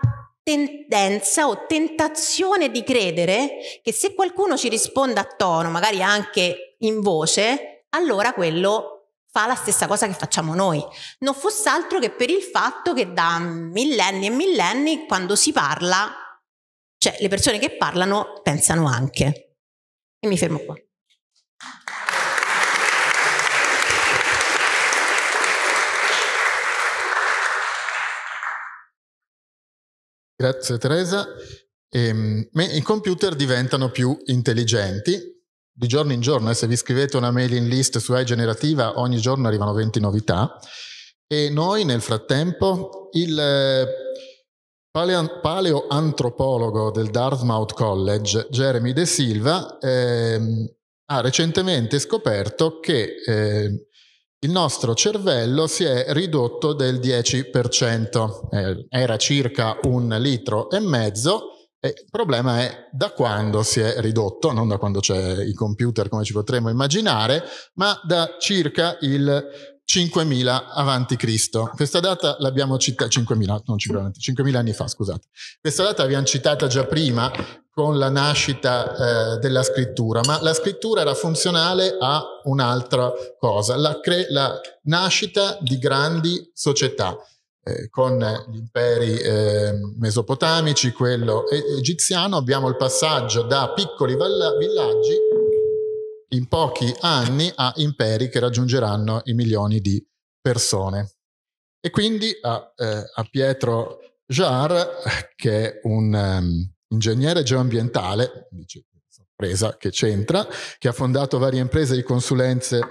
tendenza o tentazione di credere che se qualcuno ci risponda a tono, magari anche in voce, allora quello fa la stessa cosa che facciamo noi. Non fosse altro che per il fatto che da millenni e millenni quando si parla, cioè le persone che parlano pensano anche. E mi fermo qua. Grazie Teresa. Ehm, e, I computer diventano più intelligenti di giorno in giorno. Eh, se vi scrivete una mailing list su AI generativa, ogni giorno arrivano 20 novità. E noi nel frattempo, il eh, paleoantropologo del Dartmouth College, Jeremy De Silva, eh, ha recentemente scoperto che ehm, il nostro cervello si è ridotto del 10%, eh, era circa un litro e mezzo. E il problema è da quando si è ridotto, non da quando c'è i computer come ci potremmo immaginare, ma da circa il 5000 avanti Cristo. Questa data l'abbiamo citata 5000, non 5000, 5000 anni fa, scusate. Questa data l'abbiamo citata già prima con la nascita eh, della scrittura, ma la scrittura era funzionale a un'altra cosa, la, cre- la nascita di grandi società eh, con gli imperi eh, mesopotamici, quello egiziano, abbiamo il passaggio da piccoli valla- villaggi in pochi anni a imperi che raggiungeranno i milioni di persone. E quindi a, eh, a Pietro Jarre, che è un, um, ingegnere geoambientale, dice, sorpresa che c'entra, che ha fondato varie imprese di consulenze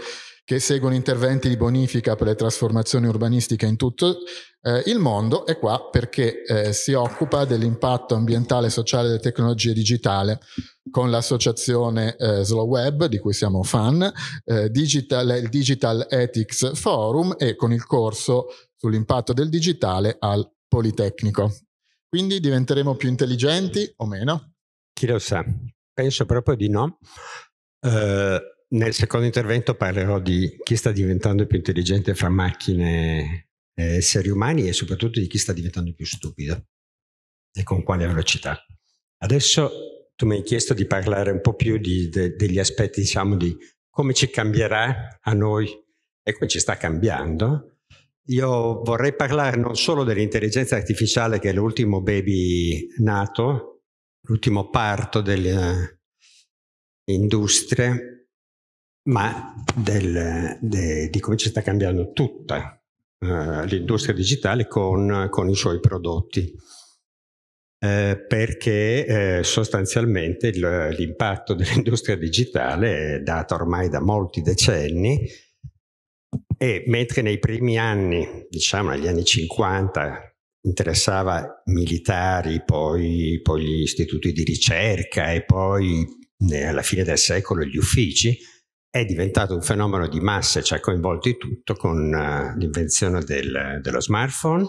che seguono interventi di bonifica per le trasformazioni urbanistiche in tutto eh, il mondo è qua perché eh, si occupa dell'impatto ambientale e sociale delle tecnologie digitali con l'associazione eh, Slow Web, di cui siamo fan, eh, Digital, il Digital Ethics Forum e con il corso sull'impatto del digitale al Politecnico. Quindi diventeremo più intelligenti o meno? Chi lo sa? Penso proprio di no. Eh, nel secondo intervento parlerò di chi sta diventando più intelligente fra macchine e esseri umani e soprattutto di chi sta diventando più stupido e con quale velocità. Adesso tu mi hai chiesto di parlare un po' più di, de, degli aspetti, diciamo, di come ci cambierà a noi e come ci sta cambiando io vorrei parlare non solo dell'intelligenza artificiale che è l'ultimo baby nato, l'ultimo parto delle eh, industrie, ma del, de, di come ci sta cambiando tutta uh, l'industria digitale con, con, i suoi prodotti. Eh, perché eh, sostanzialmente l'impatto dell'industria digitale è dato ormai da molti decenni e mentre nei primi anni, diciamo negli anni 50, interessava militari, poi, poi gli istituti di ricerca e poi eh, alla fine del secolo gli uffici, è diventato un fenomeno di massa, ci ha coinvolti tutto con eh, l'invenzione del, dello smartphone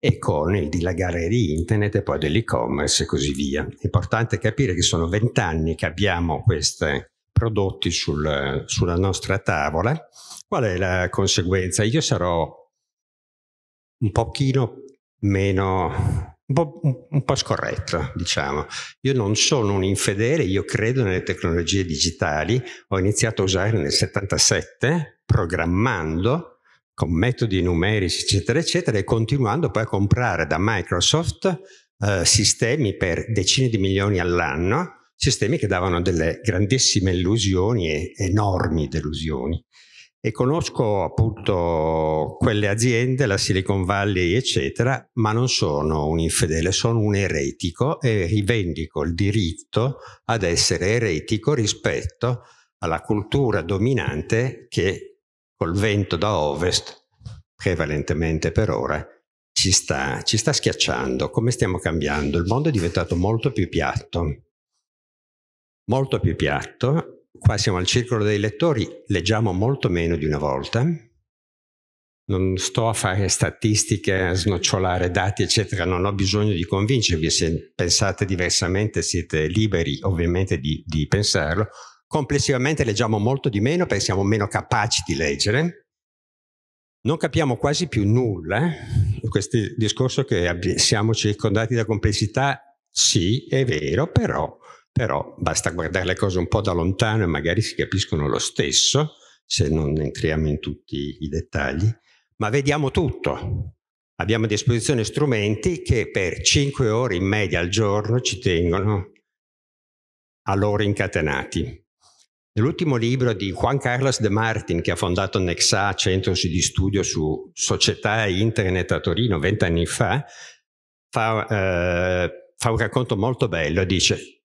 e con il dilagare di internet e poi dell'e-commerce e così via. È importante capire che sono vent'anni che abbiamo queste prodotti sul, sulla nostra tavola. Qual è la conseguenza? Io sarò un pochino meno un po', un po', scorretto, diciamo. Io non sono un infedele, io credo nelle tecnologie digitali, ho iniziato a usarle nel 77, programmando con metodi numerici, eccetera, eccetera, e continuando poi a comprare da Microsoft eh, sistemi per decine di milioni all'anno sistemi che davano delle grandissime illusioni e enormi delusioni. E conosco appunto quelle aziende, la Silicon Valley, eccetera, ma non sono un infedele, sono un eretico e rivendico il diritto ad essere eretico rispetto alla cultura dominante che col vento da ovest, prevalentemente per ora, ci sta, ci sta schiacciando. Come stiamo cambiando? Il mondo è diventato molto più piatto molto più piatto. Qua siamo al circolo dei lettori, leggiamo molto meno di una volta. Non sto a fare statistiche, a snocciolare dati, eccetera, non ho bisogno di convincervi, se pensate diversamente siete liberi ovviamente di, di pensarlo. Complessivamente leggiamo molto di meno perché siamo meno capaci di leggere, non capiamo quasi più nulla, questo discorso che siamo circondati da complessità, sì, è vero, però però basta guardare le cose un po' da lontano e magari si capiscono lo stesso, se non entriamo in tutti i dettagli, ma vediamo tutto. Abbiamo a disposizione strumenti che per 5 ore in media al giorno ci tengono a loro incatenati. Nell'ultimo libro di Juan Carlos de Martin, che ha fondato Nexa, centro di studio su società e internet a Torino vent'anni fa, fa, eh, fa un racconto molto bello. Dice,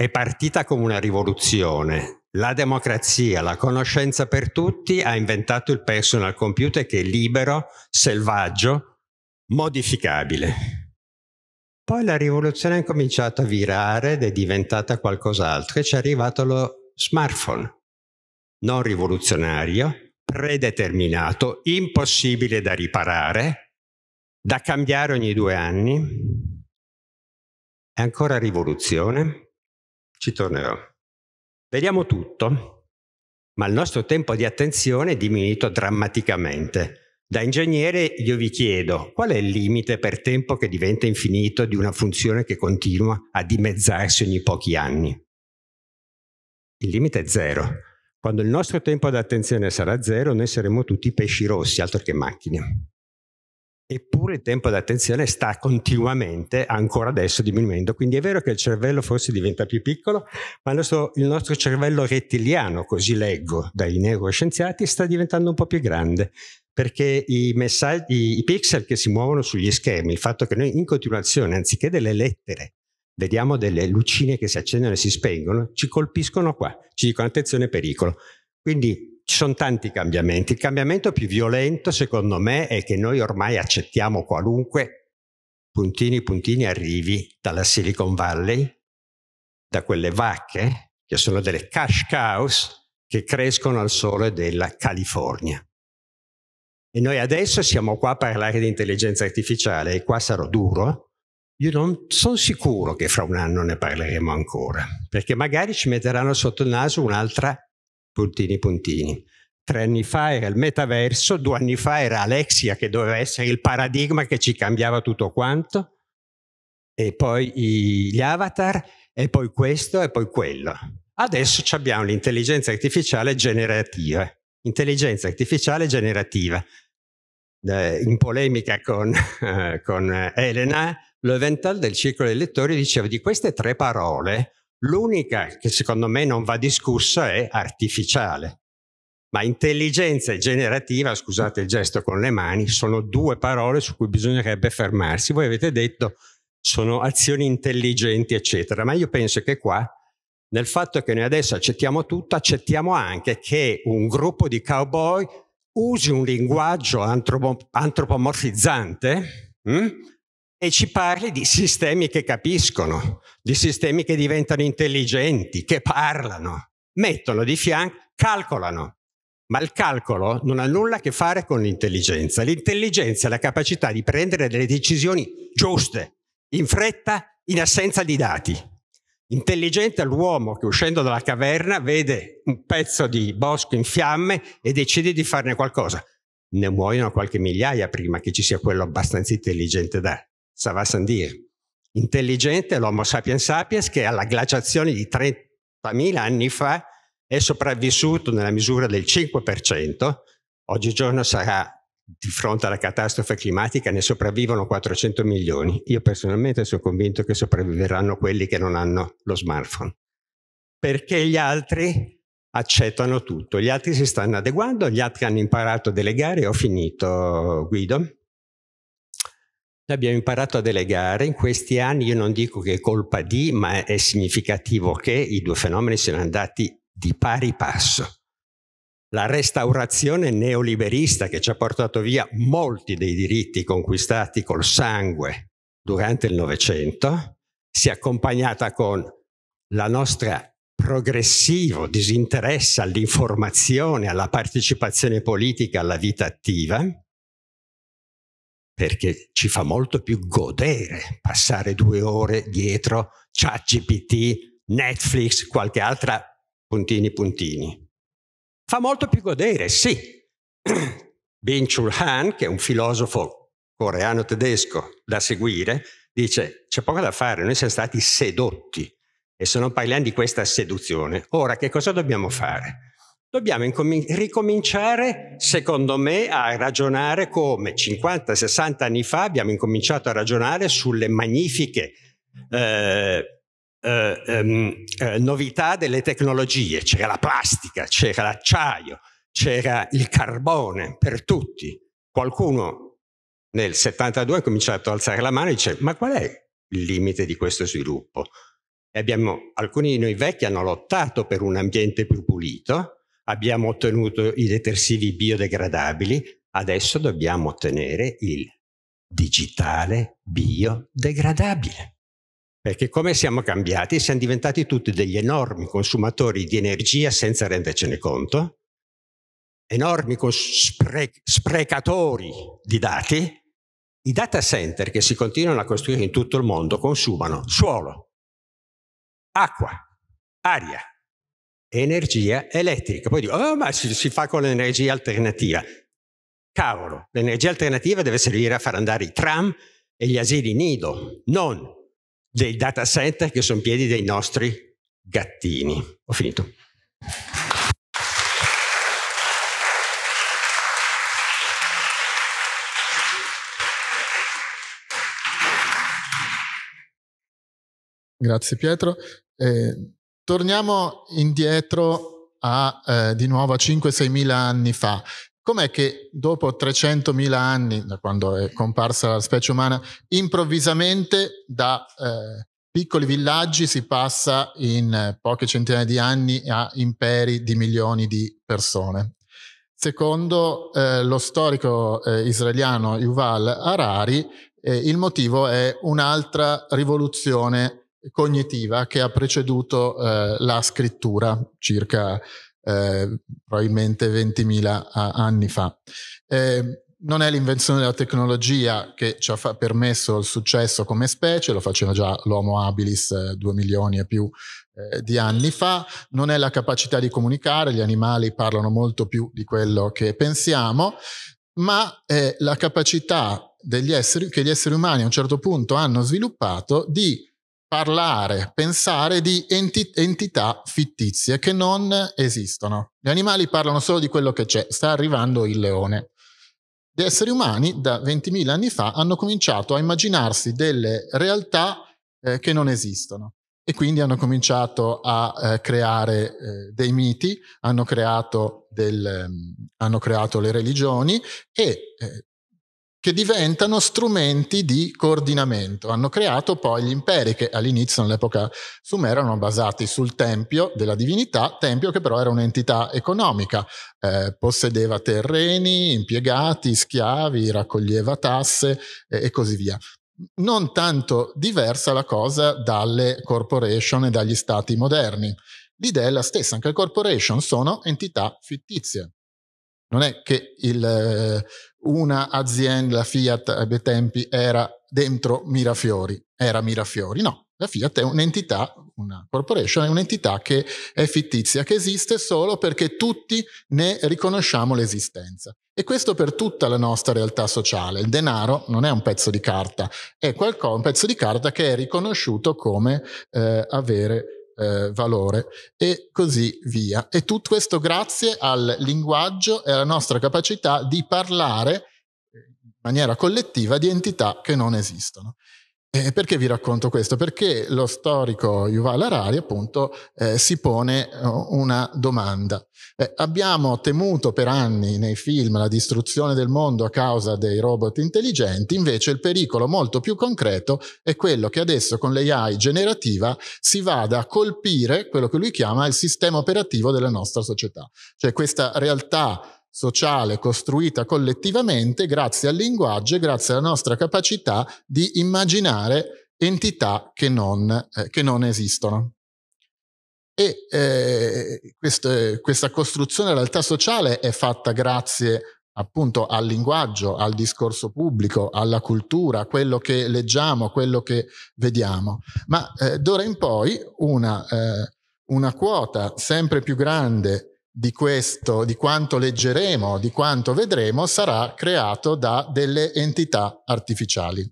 è partita come una rivoluzione. La democrazia, la conoscenza per tutti ha inventato il personal computer che è libero, selvaggio, modificabile. Poi la rivoluzione ha cominciato a virare ed è diventata qualcos'altro e ci è arrivato lo smartphone. Non rivoluzionario, predeterminato, impossibile da riparare, da cambiare ogni due anni. È ancora rivoluzione? ci tornerò. Vediamo tutto, ma il nostro tempo di attenzione è diminuito drammaticamente. Da ingegnere io vi chiedo qual è il limite per tempo che diventa infinito di una funzione che continua a dimezzarsi ogni pochi anni? Il limite è zero. Quando il nostro tempo di attenzione sarà zero, noi saremo tutti pesci rossi, altro che macchine eppure il tempo di attenzione sta continuamente, ancora adesso, diminuendo. Quindi è vero che il cervello forse diventa più piccolo, ma il nostro, il nostro cervello rettiliano, così leggo dai neuroscienziati, sta diventando un po' più grande perché i, messaggi, i pixel che si muovono sugli schermi, il fatto che noi in continuazione, anziché delle lettere, vediamo delle lucine che si accendono e si spengono, ci colpiscono qua, ci dicono attenzione pericolo. Quindi ci sono tanti cambiamenti. Il cambiamento più violento, secondo me, è che noi ormai accettiamo qualunque puntini puntini arrivi dalla Silicon Valley, da quelle vacche che sono delle cash cows che crescono al sole della California. E noi adesso siamo qua a parlare di intelligenza artificiale e qua sarò duro. Io non sono sicuro che fra un anno ne parleremo ancora, perché magari ci metteranno sotto il naso un'altra puntini puntini. Tre anni fa era il metaverso, due anni fa era Alexia che doveva essere il paradigma che ci cambiava tutto quanto, e poi gli avatar, e poi questo, e poi quello. Adesso abbiamo l'intelligenza artificiale generativa, intelligenza artificiale generativa. Eh, in polemica con, eh, *laughs* con Elena, Leventhal del Circolo dei Lettori diceva di queste tre parole, L'unica che secondo me non va discussa è artificiale. Ma intelligenza e generativa, scusate il gesto con le mani, sono due parole su cui bisognerebbe fermarsi. Voi avete detto sono azioni intelligenti, eccetera, ma io penso che qua nel fatto che noi adesso accettiamo tutto, accettiamo anche che un gruppo di cowboy usi un linguaggio antropo- antropomorfizzante mh? Hm? e ci parli di sistemi che capiscono, di sistemi che diventano intelligenti, che parlano, mettono di fianco, calcolano. Ma il calcolo non ha nulla a che fare con l'intelligenza. L'intelligenza è la capacità di prendere delle decisioni giuste, in fretta, in assenza di dati. Intelligente è l'uomo che uscendo dalla caverna vede un pezzo di bosco in fiamme e decide di farne qualcosa. Ne muoiono qualche migliaia prima che ci sia quello abbastanza intelligente da Savas Sandir, intelligente, l'Homo sapiens sapiens, che alla glaciazione di 30.000 anni fa è sopravvissuto nella misura del 5%, oggigiorno sarà di fronte alla catastrofe climatica ne sopravvivono 400 milioni. Io personalmente sono convinto che sopravviveranno quelli che non hanno lo smartphone. Perché gli altri accettano tutto, gli altri si stanno adeguando, gli altri hanno imparato a delegare. Ho finito, Guido. Abbiamo imparato a delegare in questi anni, io non dico che è colpa di, ma è significativo che i due fenomeni siano andati di pari passo. La restaurazione neoliberista che ci ha portato via molti dei diritti conquistati col sangue durante il Novecento si è accompagnata con la nostra progressivo disinteresse all'informazione, alla partecipazione politica, alla vita attiva perché ci fa molto più godere passare due ore dietro ChatGPT, Netflix, qualche altra puntini puntini. Fa molto più godere, sì. *clears throat* Bin Chul Han, che è un filosofo coreano-tedesco da seguire, dice c'è poco da fare, noi siamo stati sedotti e sto non parliamo di questa seduzione. Ora che cosa dobbiamo fare? dobbiamo ricominciare, secondo me, a ragionare come 50-60 anni fa abbiamo incominciato a ragionare sulle magnifiche eh, eh, ehm, eh, novità delle tecnologie. C'era la plastica, c'era l'acciaio, c'era il carbone per tutti. Qualcuno nel 72 ha cominciato ad alzare la mano e dice ma qual è il limite di questo sviluppo? E abbiamo, alcuni di noi vecchi hanno lottato per un ambiente più pulito, abbiamo ottenuto i detersivi biodegradabili, adesso dobbiamo ottenere il digitale biodegradabile. Perché come siamo cambiati? Siamo diventati tutti degli enormi consumatori di energia senza rendercene conto, enormi spre sprecatori di dati. I data center che si continuano a costruire in tutto il mondo consumano suolo, acqua, aria, energia elettrica. Poi dico, oh, ma si, si fa con l'energia alternativa. Cavolo, l'energia alternativa deve servire a far andare i tram e gli asili nido, non dei data center che sono in piedi dei nostri gattini. Ho finito. Grazie Pietro. Eh, Torniamo indietro a, eh, di nuovo a 5-6 mila anni fa. Com'è che dopo 300 mila anni, da quando è comparsa la specie umana, improvvisamente da eh, piccoli villaggi si passa in eh, poche centinaia di anni a imperi di milioni di persone? Secondo eh, lo storico eh, israeliano Yuval Harari, eh, il motivo è un'altra rivoluzione cognitiva che ha preceduto eh, la scrittura circa eh, probabilmente 20.000 anni fa. Eh, non è l'invenzione della tecnologia che ci ha permesso il successo come specie, lo faceva già l'Homo habilis eh, due milioni e più eh, di anni fa, non è la capacità di comunicare, gli animali parlano molto più di quello che pensiamo, ma è la capacità degli esseri, che gli esseri umani a un certo punto hanno sviluppato di parlare, pensare di enti- entità fittizie che non esistono. Gli animali parlano solo di quello che c'è, sta arrivando il leone. Gli esseri umani da 20.000 anni fa hanno cominciato a immaginarsi delle realtà eh, che non esistono e quindi hanno cominciato a eh, creare eh, dei miti, hanno creato, del, ehm, hanno creato, le religioni e eh, che diventano strumenti di coordinamento. Hanno creato poi gli imperi che all'inizio, nell'epoca sumera, erano basati sul tempio della divinità, tempio che però era un'entità economica, eh, possedeva terreni, impiegati, schiavi, raccoglieva tasse eh, e così via. Non tanto diversa la cosa dalle corporation e dagli stati moderni. L'idea è la stessa, anche le corporation sono entità fittizie, non è che il, eh, una azienda, la Fiat a bei tempi, era dentro Mirafiori, era Mirafiori, no. La Fiat è un'entità, una corporation, è un'entità che è fittizia, che esiste solo perché tutti ne riconosciamo l'esistenza. E questo per tutta la nostra realtà sociale. Il denaro non è un pezzo di carta, è qualcosa, un pezzo di carta che è riconosciuto come eh, avere eh, valore e così via. E tutto questo grazie al linguaggio e alla nostra capacità di parlare eh, in maniera collettiva di entità che non esistono. E perché vi racconto questo? Perché lo storico Yuval Harari appunto eh, si pone eh, una domanda. Eh, abbiamo temuto per anni nei film la distruzione del mondo a causa dei robot intelligenti, invece il pericolo molto più concreto è quello che adesso con l'AI generativa si vada a colpire quello che lui chiama il sistema operativo della nostra società, cioè questa realtà sociale costruita collettivamente grazie al linguaggio e grazie alla nostra capacità di immaginare entità che non, eh, che non esistono. E eh, quest, questa costruzione della realtà sociale è fatta grazie appunto al linguaggio, al discorso pubblico, alla cultura, a quello che leggiamo, a quello che vediamo. Ma eh, d'ora in poi una, eh, una quota sempre più grande di questo, di quanto leggeremo, di quanto vedremo, sarà creato da delle entità artificiali.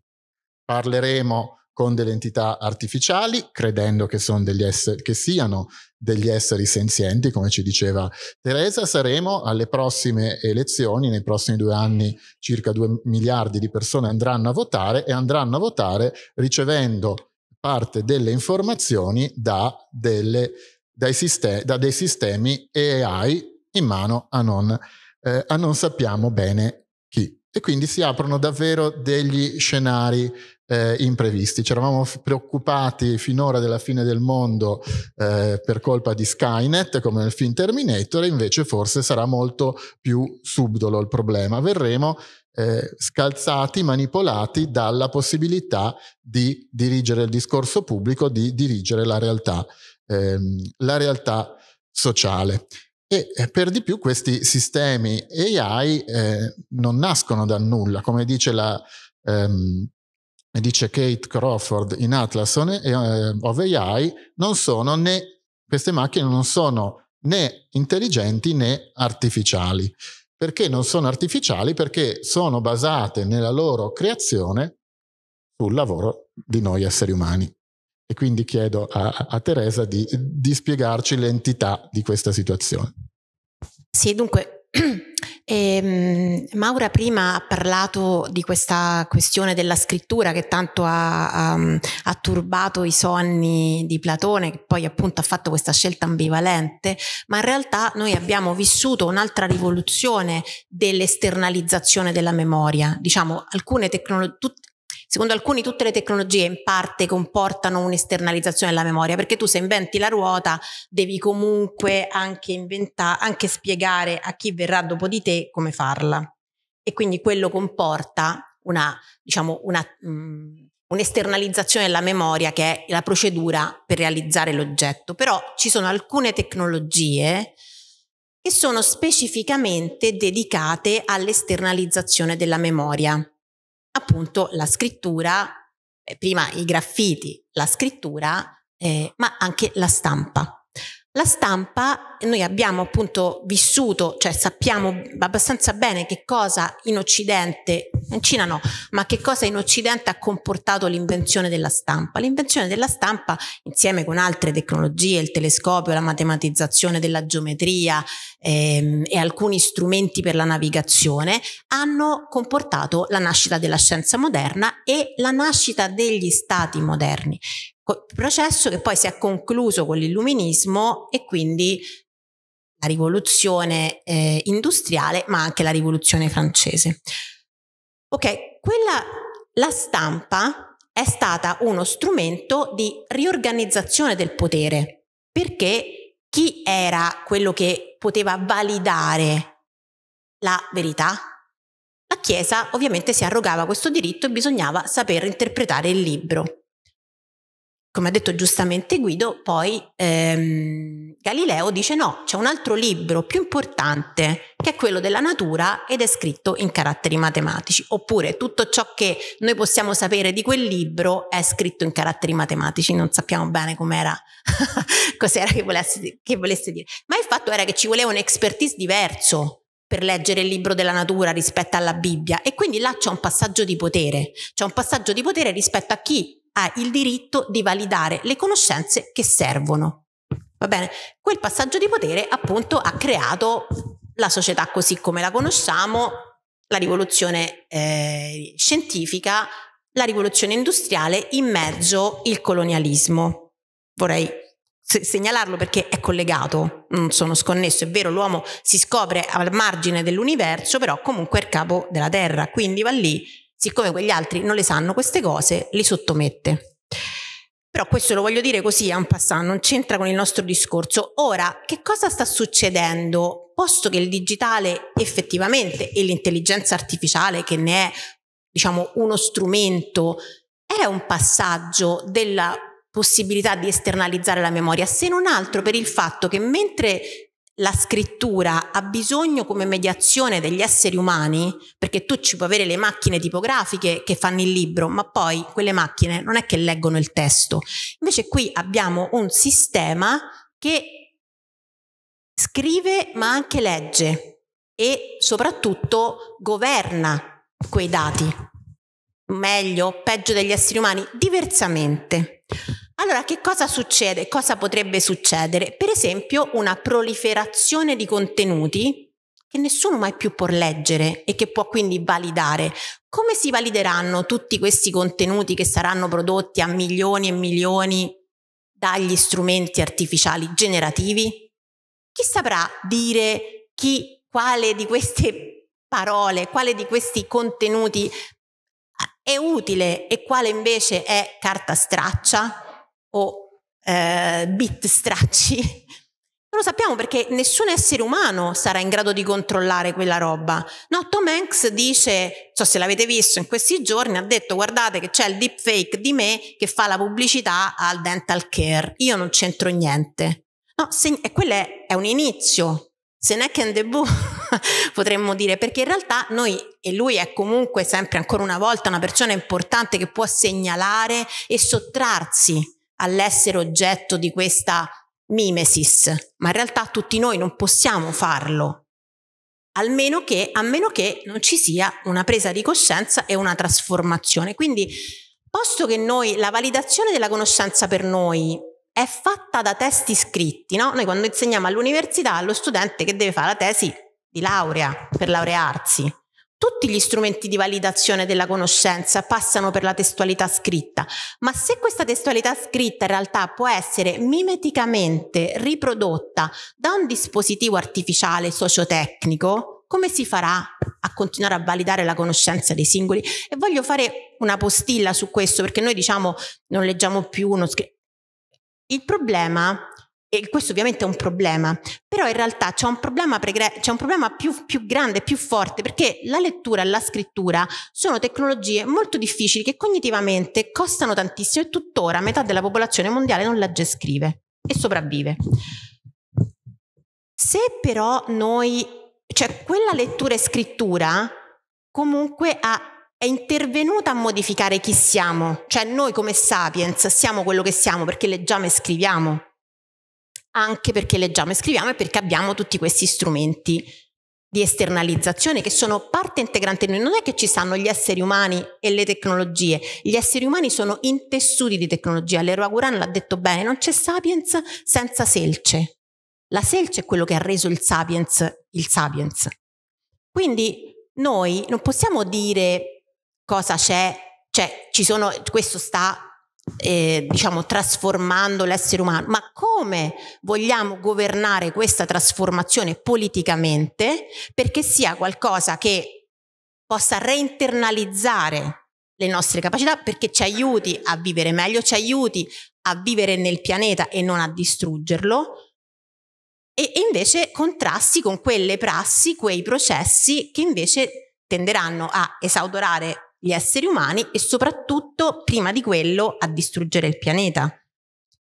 Parleremo con delle entità artificiali, credendo che, degli esseri, che siano degli esseri senzienti, come ci diceva Teresa, saremo alle prossime elezioni, nei prossimi due anni circa due miliardi di persone andranno a votare e andranno a votare ricevendo parte delle informazioni da delle sistemi, da dei sistemi e AI in mano a non, eh, a non, sappiamo bene chi. E quindi si aprono davvero degli scenari eh, imprevisti. Ci eravamo f- preoccupati finora della fine del mondo eh, per colpa di Skynet, come nel film Terminator, invece forse sarà molto più subdolo il problema. Verremo eh, scalzati, manipolati dalla possibilità di dirigere il discorso pubblico, di dirigere la realtà ehm, la realtà sociale. E eh, per di più questi sistemi AI eh, non nascono da nulla, come dice, la, ehm, dice Kate Crawford in Atlas eh, of AI, né, queste macchine non sono né intelligenti né artificiali. Perché non sono artificiali? Perché sono basate nella loro creazione sul lavoro di noi esseri umani. E quindi chiedo a, a Teresa di, di spiegarci l'entità di questa situazione. Sì, dunque e, *clears throat* ehm, Maura prima ha parlato di questa questione della scrittura che tanto ha, ha, ha, turbato i sonni di Platone, che poi appunto ha fatto questa scelta ambivalente, ma in realtà noi abbiamo vissuto un'altra rivoluzione dell'esternalizzazione della memoria. Diciamo, alcune tecnologie, Secondo alcuni tutte le tecnologie in parte comportano un'esternalizzazione della memoria, perché tu se inventi la ruota devi comunque anche inventare, anche spiegare a chi verrà dopo di te come farla. E quindi quello comporta una, diciamo, una, mh, mm, un'esternalizzazione della memoria che è la procedura per realizzare l'oggetto. Però ci sono alcune tecnologie che sono specificamente dedicate all'esternalizzazione della memoria appunto la scrittura, eh, prima i graffiti, la scrittura, eh, ma anche la stampa. La stampa, noi abbiamo appunto vissuto, cioè sappiamo abbastanza bene che cosa in Occidente in Cina no, ma che cosa in Occidente ha comportato l'invenzione della stampa? L'invenzione della stampa, insieme con altre tecnologie, il telescopio, la matematizzazione della geometria ehm, e alcuni strumenti per la navigazione, hanno comportato la nascita della scienza moderna e la nascita degli stati moderni. Processo che poi si è concluso con l'illuminismo e quindi la rivoluzione eh, industriale, ma anche la rivoluzione francese. Ok, quella, la stampa è stata uno strumento di riorganizzazione del potere, perché chi era quello che poteva validare la verità? La Chiesa ovviamente si arrogava questo diritto e bisognava saper interpretare il libro come ha detto giustamente Guido, poi ehm, Galileo dice no, c'è un altro libro più importante che è quello della natura ed è scritto in caratteri matematici, oppure tutto ciò che noi possiamo sapere di quel libro è scritto in caratteri matematici, non sappiamo bene com'era, *laughs* cos'era che volesse, che volesse dire, ma il fatto era che ci voleva un expertise diverso per leggere il libro della natura rispetto alla Bibbia e quindi là c'è un passaggio di potere, c'è un passaggio di potere rispetto a chi ha il diritto di validare le conoscenze che servono. Va bene? Quel passaggio di potere appunto ha creato la società così come la conosciamo, la rivoluzione eh, scientifica, la rivoluzione industriale, in mezzo il colonialismo. Vorrei se- segnalarlo perché è collegato, non sono sconnesso, è vero l'uomo si scopre al margine dell'universo, però comunque è il capo della terra, quindi va lì siccome quegli altri non le sanno queste cose, li sottomette. Però questo lo voglio dire così, a un passant, non c'entra con il nostro discorso. Ora, che cosa sta succedendo? Posto che il digitale effettivamente e l'intelligenza artificiale, che ne è diciamo, uno strumento, è un passaggio della possibilità di esternalizzare la memoria, se non altro per il fatto che mentre la scrittura ha bisogno come mediazione degli esseri umani, perché tu ci puoi avere le macchine tipografiche che fanno il libro, ma poi quelle macchine non è che leggono il testo. Invece qui abbiamo un sistema che scrive ma anche legge e soprattutto governa quei dati, meglio, peggio degli esseri umani, diversamente. Allora, che cosa succede? Cosa potrebbe succedere? Per esempio, una proliferazione di contenuti che nessuno mai più può leggere e che può quindi validare. Come si valideranno tutti questi contenuti che saranno prodotti a milioni e milioni dagli strumenti artificiali generativi? Chi saprà dire chi, quale di queste parole, quale di questi contenuti è utile e quale invece è carta straccia? o eh, bit stracci. Non lo sappiamo perché nessun essere umano sarà in grado di controllare quella roba. No, Tom Hanks dice, non so se l'avete visto in questi giorni, ha detto guardate che c'è il deepfake di me che fa la pubblicità al dental care, io non c'entro niente. No, se, e quello è, è un inizio, se ne è che un debut potremmo dire, perché in realtà noi, e lui è comunque sempre ancora una volta una persona importante che può segnalare e sottrarsi all'essere oggetto di questa mimesis, ma in realtà tutti noi non possiamo farlo, almeno che, a meno che non ci sia una presa di coscienza e una trasformazione. Quindi, posto che noi, la validazione della conoscenza per noi è fatta da testi scritti, no? Noi quando insegniamo all'università allo studente che deve fare la tesi di laurea per laurearsi. Tutti gli strumenti di validazione della conoscenza passano per la testualità scritta, ma se questa testualità scritta in realtà può essere mimeticamente riprodotta da un dispositivo artificiale sociotecnico, come si farà a continuare a validare la conoscenza dei singoli? E voglio fare una postilla su questo perché noi diciamo non leggiamo più uno scritto. Il problema e questo ovviamente è un problema, però in realtà c'è un problema, pregre- c'è un problema più, più, grande, più forte, perché la lettura e la scrittura sono tecnologie molto difficili che cognitivamente costano tantissimo e tuttora metà della popolazione mondiale non legge e scrive e sopravvive. Se però noi, cioè quella lettura e scrittura comunque ha è intervenuta a modificare chi siamo, cioè noi come sapiens siamo quello che siamo perché leggiamo e scriviamo anche perché leggiamo e scriviamo e perché abbiamo tutti questi strumenti di esternalizzazione che sono parte integrante di noi. Non è che ci stanno gli esseri umani e le tecnologie, gli esseri umani sono intessuti di tecnologia. Leroy Guran l'ha detto bene, non c'è sapiens senza selce. La selce è quello che ha reso il sapiens il sapiens. Quindi noi non possiamo dire cosa c'è, cioè ci sono, questo sta eh, diciamo, trasformando l'essere umano, ma come vogliamo governare questa trasformazione politicamente perché sia qualcosa che possa reinternalizzare le nostre capacità perché ci aiuti a vivere meglio, ci aiuti a vivere nel pianeta e non a distruggerlo e, invece contrasti con quelle prassi, quei processi che invece tenderanno a esautorare gli esseri umani e soprattutto, prima di quello, a distruggere il pianeta.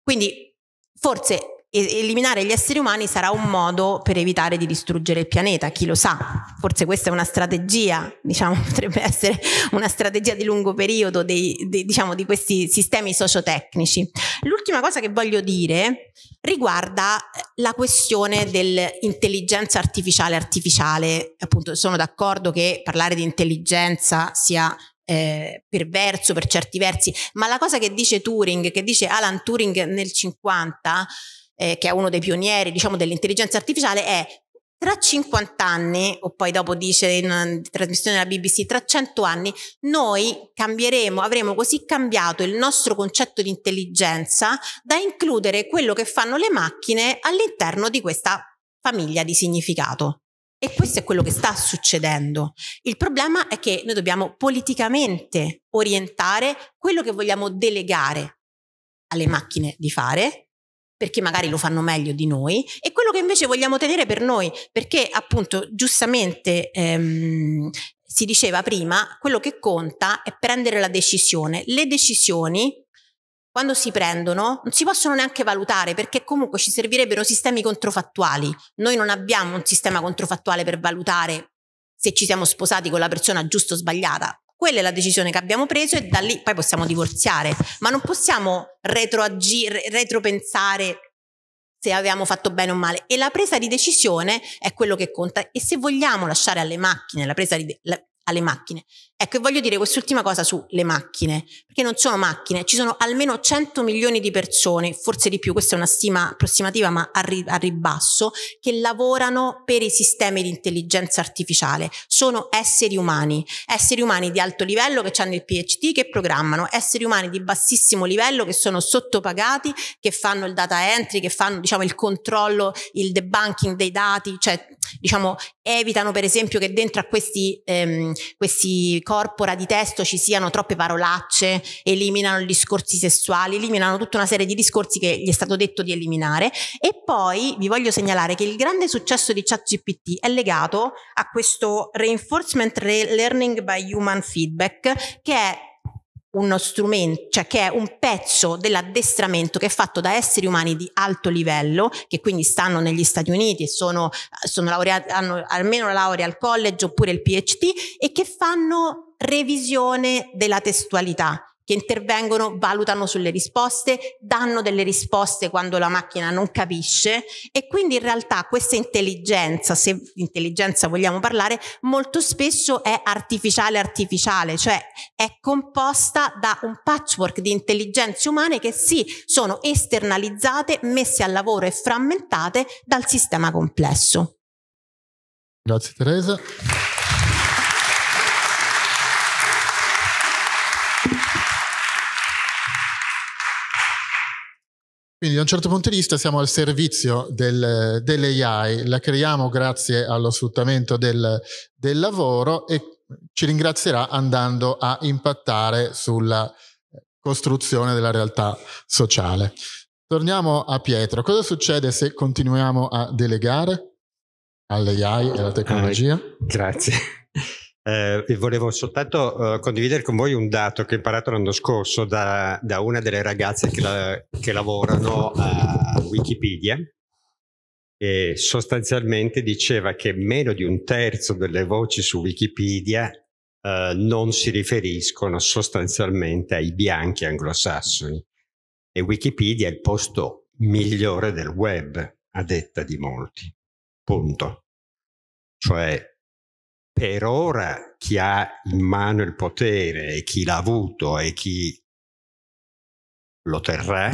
Quindi forse eliminare gli esseri umani sarà un modo per evitare di distruggere il pianeta, chi lo sa, forse questa è una strategia, diciamo, *laughs* potrebbe essere una strategia di lungo periodo dei, dei, diciamo, di questi sistemi sociotecnici. L'ultima cosa che voglio dire riguarda la questione dell'intelligenza artificiale artificiale, appunto sono d'accordo che parlare di intelligenza sia eh, perverso per certi versi, ma la cosa che dice Turing, che dice Alan Turing nel 50, eh, che è uno dei pionieri diciamo, dell'intelligenza artificiale, è tra 50 anni, o poi dopo dice in una trasmissione della BBC, tra 100 anni, noi cambieremo, avremo così cambiato il nostro concetto di intelligenza da includere quello che fanno le macchine all'interno di questa famiglia di significato. E questo è quello che sta succedendo. Il problema è che noi dobbiamo politicamente orientare quello che vogliamo delegare alle macchine di fare perché magari lo fanno meglio di noi, e quello che invece vogliamo tenere per noi, perché appunto giustamente ehm, si diceva prima, quello che conta è prendere la decisione. Le decisioni quando si prendono non si possono neanche valutare perché comunque ci servirebbero sistemi controfattuali. Noi non abbiamo un sistema controfattuale per valutare se ci siamo sposati con la persona giusta o sbagliata quella è la decisione che abbiamo preso e da lì poi possiamo divorziare, ma non possiamo retroagire, retropensare se abbiamo fatto bene o male e la presa di decisione è quello che conta e se vogliamo lasciare alle macchine la presa di, la, alle macchine. Ecco, e voglio dire quest'ultima cosa sulle macchine, perché non sono macchine, ci sono almeno 100 milioni di persone, forse di più, questa è una stima approssimativa ma a, ri- a ribasso, che lavorano per i sistemi di intelligenza artificiale. Sono esseri umani, esseri umani di alto livello che hanno il PhD, che programmano, esseri umani di bassissimo livello che sono sottopagati, che fanno il data entry, che fanno diciamo, il controllo, il debunking dei dati, cioè diciamo, evitano per esempio che dentro a questi ehm, questi corpora di testo ci siano troppe parolacce, eliminano i discorsi sessuali, eliminano tutta una serie di discorsi che gli è stato detto di eliminare. E poi vi voglio segnalare che il grande successo di ChatGPT è legato a questo reinforcement learning by human feedback che è uno strumento, cioè che è un pezzo dell'addestramento che è fatto da esseri umani di alto livello, che quindi stanno negli Stati Uniti e sono, sono laureati, hanno almeno la laurea al college oppure il PhD e che fanno revisione della testualità che intervengono, valutano sulle risposte, danno delle risposte quando la macchina non capisce e quindi in realtà questa intelligenza, se intelligenza vogliamo parlare, molto spesso è artificiale artificiale, cioè è composta da un patchwork di intelligenze umane che sì, sono esternalizzate, messe al lavoro e frammentate dal sistema complesso. Grazie Teresa. Quindi da un certo punto di vista siamo al servizio del, dell'AI, la creiamo grazie allo sfruttamento del, del, lavoro e ci ringrazierà andando a impattare sulla costruzione della realtà sociale. Torniamo a Pietro, cosa succede se continuiamo a delegare all'AI e alla tecnologia? Ah, grazie. Eh, volevo soltanto eh, condividere con voi un dato che ho imparato l'anno scorso da, da una delle ragazze che, la, che, lavorano a Wikipedia e sostanzialmente diceva che meno di un terzo delle voci su Wikipedia eh, non si riferiscono sostanzialmente ai bianchi anglosassoni e Wikipedia è il posto migliore del web a detta di molti, punto. Cioè per ora chi ha in mano il potere e chi l'ha avuto e chi lo terrà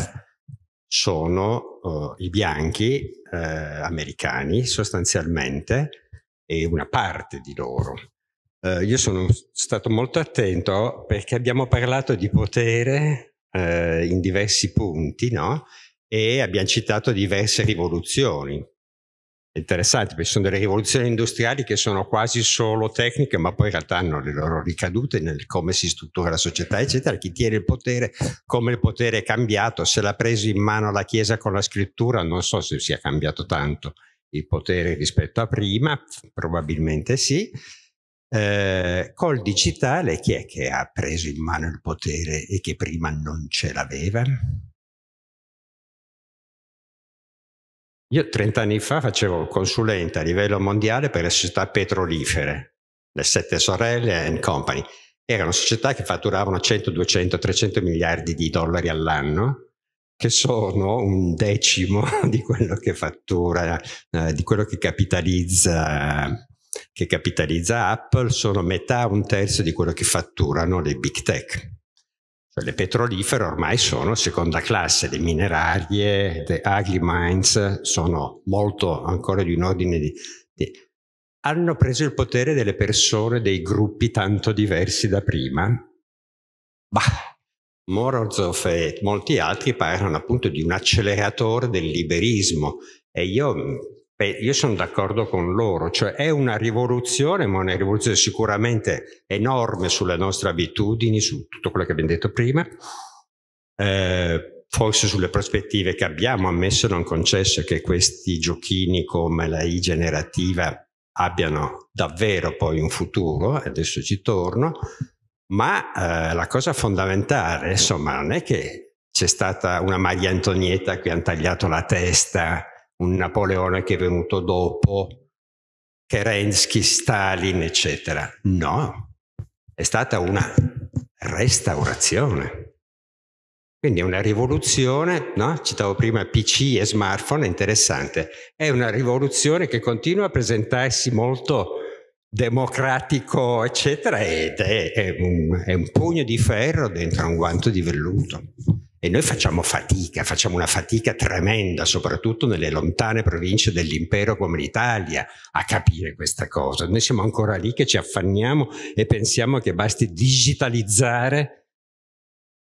sono uh, i bianchi eh, americani sostanzialmente e una parte di loro. Uh, io sono stato molto attento perché abbiamo parlato di potere uh, in diversi punti, no? E abbiamo citato diverse rivoluzioni interessanti, perché ci sono delle rivoluzioni industriali che sono quasi solo tecniche, ma poi in realtà hanno le loro ricadute nel come si struttura la società, eccetera, chi tiene il potere, come il potere è cambiato, se l'ha preso in mano la Chiesa con la scrittura, non so se sia cambiato tanto il potere rispetto a prima, probabilmente sì. Eh, col digitale chi è che ha preso in mano il potere e che prima non ce l'aveva? Io 30 anni fa facevo consulente a livello mondiale per le società petrolifere, le Sette Sorelle and Company. Erano società che fatturavano 100, 200, 300 miliardi di dollari all'anno, che sono un decimo *laughs* di quello che fattura, eh, di quello che capitalizza, che capitalizza Apple, sono metà, un terzo di quello che fatturano le big tech. Le petrolifere ormai sono seconda classe, le minerarie, le agri-mines sono molto ancora di un ordine di, di... hanno preso il potere delle persone, dei gruppi tanto diversi da prima. Bah, Morozov e molti altri parlano appunto di un acceleratore del liberismo e io Beh, io sono d'accordo con loro, cioè è una rivoluzione, ma una rivoluzione sicuramente enorme sulle nostre abitudini, su tutto quello che abbiamo detto prima, eh, forse sulle prospettive che abbiamo, ammesso non concesso che questi giochini come la I generativa abbiano davvero poi un futuro, adesso ci torno, ma eh, la cosa fondamentale, insomma, non è che c'è stata una Maria Antonietta che ha tagliato la testa un Napoleone che è venuto dopo, Kerensky, Stalin, eccetera. No, è stata una restaurazione. Quindi è una rivoluzione, no? citavo prima PC e smartphone, è interessante, è una rivoluzione che continua a presentarsi molto democratico, eccetera, ed è, è, un, è un pugno di ferro dentro un guanto di velluto. E noi facciamo fatica, facciamo una fatica tremenda, soprattutto nelle lontane province dell'impero come l'Italia, a capire questa cosa. Noi siamo ancora lì che ci affanniamo e pensiamo che basti digitalizzare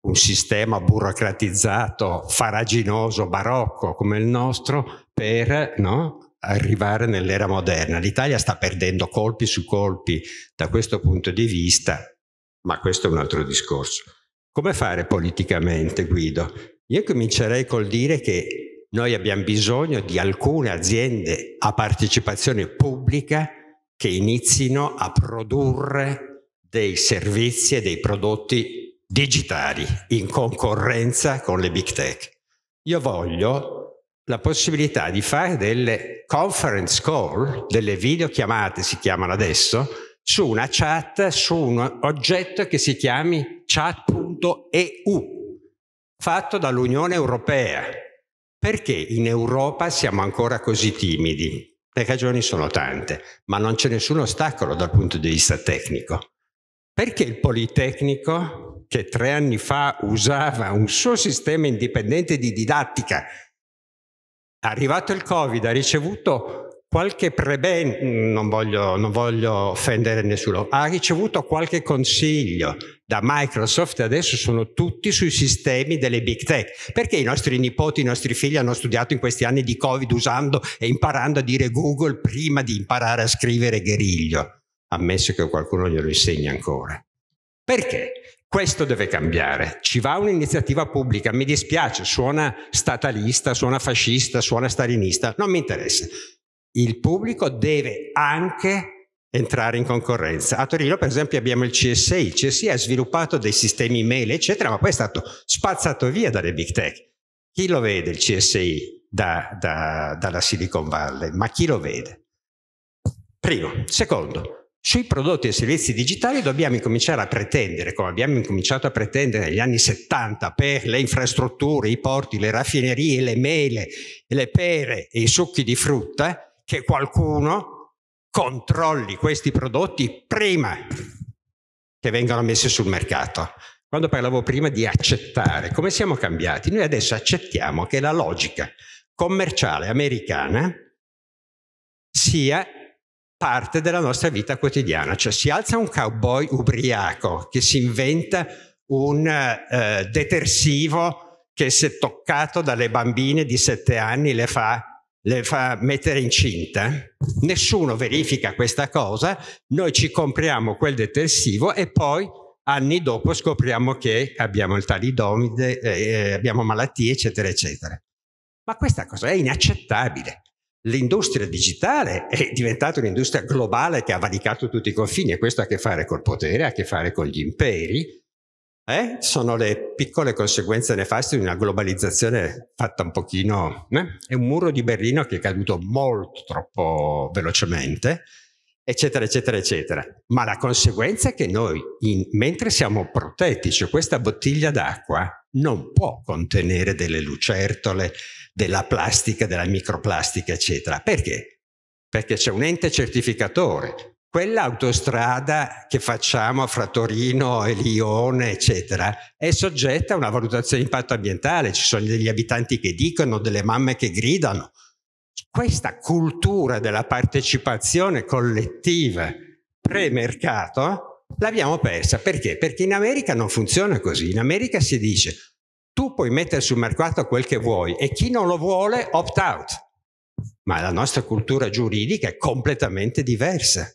un sistema burocratizzato, faraginoso, barocco come il nostro per no, arrivare nell'era moderna. L'Italia sta perdendo colpi su colpi da questo punto di vista, ma questo è un altro discorso. Come fare politicamente, Guido? Io comincerei col dire che noi abbiamo bisogno di alcune aziende a partecipazione pubblica che inizino a produrre dei servizi e dei prodotti digitali in concorrenza con le big tech. Io voglio la possibilità di fare delle conference call, delle videochiamate si chiamano adesso, su una chat, su un oggetto che si chiami chat.com www.eu, fatto dall'Unione Europea. Perché in Europa siamo ancora così timidi? Le ragioni sono tante, ma non c'è nessun ostacolo dal punto di vista tecnico. Perché il Politecnico, che tre anni fa usava un suo sistema indipendente di didattica, è arrivato il Covid, ha ricevuto qualche prebenda, non, non voglio, offendere nessuno, ha ricevuto qualche consiglio da Microsoft e adesso sono tutti sui sistemi delle big tech. Perché i nostri nipoti, i nostri figli hanno studiato in questi anni di Covid usando e imparando a dire Google prima di imparare a scrivere guerriglio, ammesso che qualcuno glielo insegni ancora. Perché? Questo deve cambiare. Ci va un'iniziativa pubblica. Mi dispiace, suona statalista, suona fascista, suona stalinista, non mi interessa il pubblico deve anche entrare in concorrenza. A Torino, per esempio, abbiamo il CSI. Il CSI ha sviluppato dei sistemi email, eccetera, ma poi è stato spazzato via dalle big tech. Chi lo vede il CSI da, da, dalla Silicon Valley? Ma chi lo vede? Primo. Secondo, sui prodotti e servizi digitali dobbiamo incominciare a pretendere, come abbiamo incominciato a pretendere negli anni 70 per le infrastrutture, i porti, le raffinerie, le mele, le pere e i succhi di frutta, che qualcuno controlli questi prodotti prima che vengano messi sul mercato. Quando parlavo prima di accettare, come siamo cambiati? Noi adesso accettiamo che la logica commerciale americana sia parte della nostra vita quotidiana, cioè si alza un cowboy ubriaco che si inventa un eh, detersivo che se toccato dalle bambine di sette anni le fa le fa mettere incinta, nessuno verifica questa cosa, noi ci compriamo quel detersivo e poi anni dopo scopriamo che abbiamo il talidomide, eh, eh abbiamo malattie, eccetera, eccetera. Ma questa cosa è inaccettabile. L'industria digitale è diventata un'industria globale che ha valicato tutti i confini e questo ha a che fare col potere, ha a che fare con gli imperi, eh, sono le piccole conseguenze nefaste di una globalizzazione fatta un pochino... Eh? È un muro di Berlino che è caduto molto troppo velocemente, eccetera, eccetera, eccetera. Ma la conseguenza è che noi, in, mentre siamo protetti, cioè questa bottiglia d'acqua non può contenere delle lucertole, della plastica, della microplastica, eccetera. Perché? Perché c'è un ente certificatore quell'autostrada che facciamo fra Torino e Lione, eccetera, è soggetta a una valutazione di impatto ambientale, ci sono degli abitanti che dicono, delle mamme che gridano. Questa cultura della partecipazione collettiva pre-mercato l'abbiamo persa. Perché? Perché in America non funziona così. In America si dice tu puoi mettere sul mercato quel che vuoi e chi non lo vuole opt out. Ma la nostra cultura giuridica è completamente diversa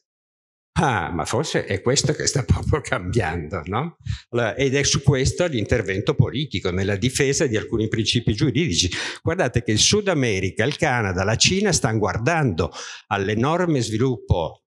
ah, ma forse è questo che sta *laughs* proprio cambiando, no? Allora, ed è su questo l'intervento politico, nella difesa di alcuni principi giuridici. Guardate che il Sud America, il Canada, la Cina stanno guardando all'enorme sviluppo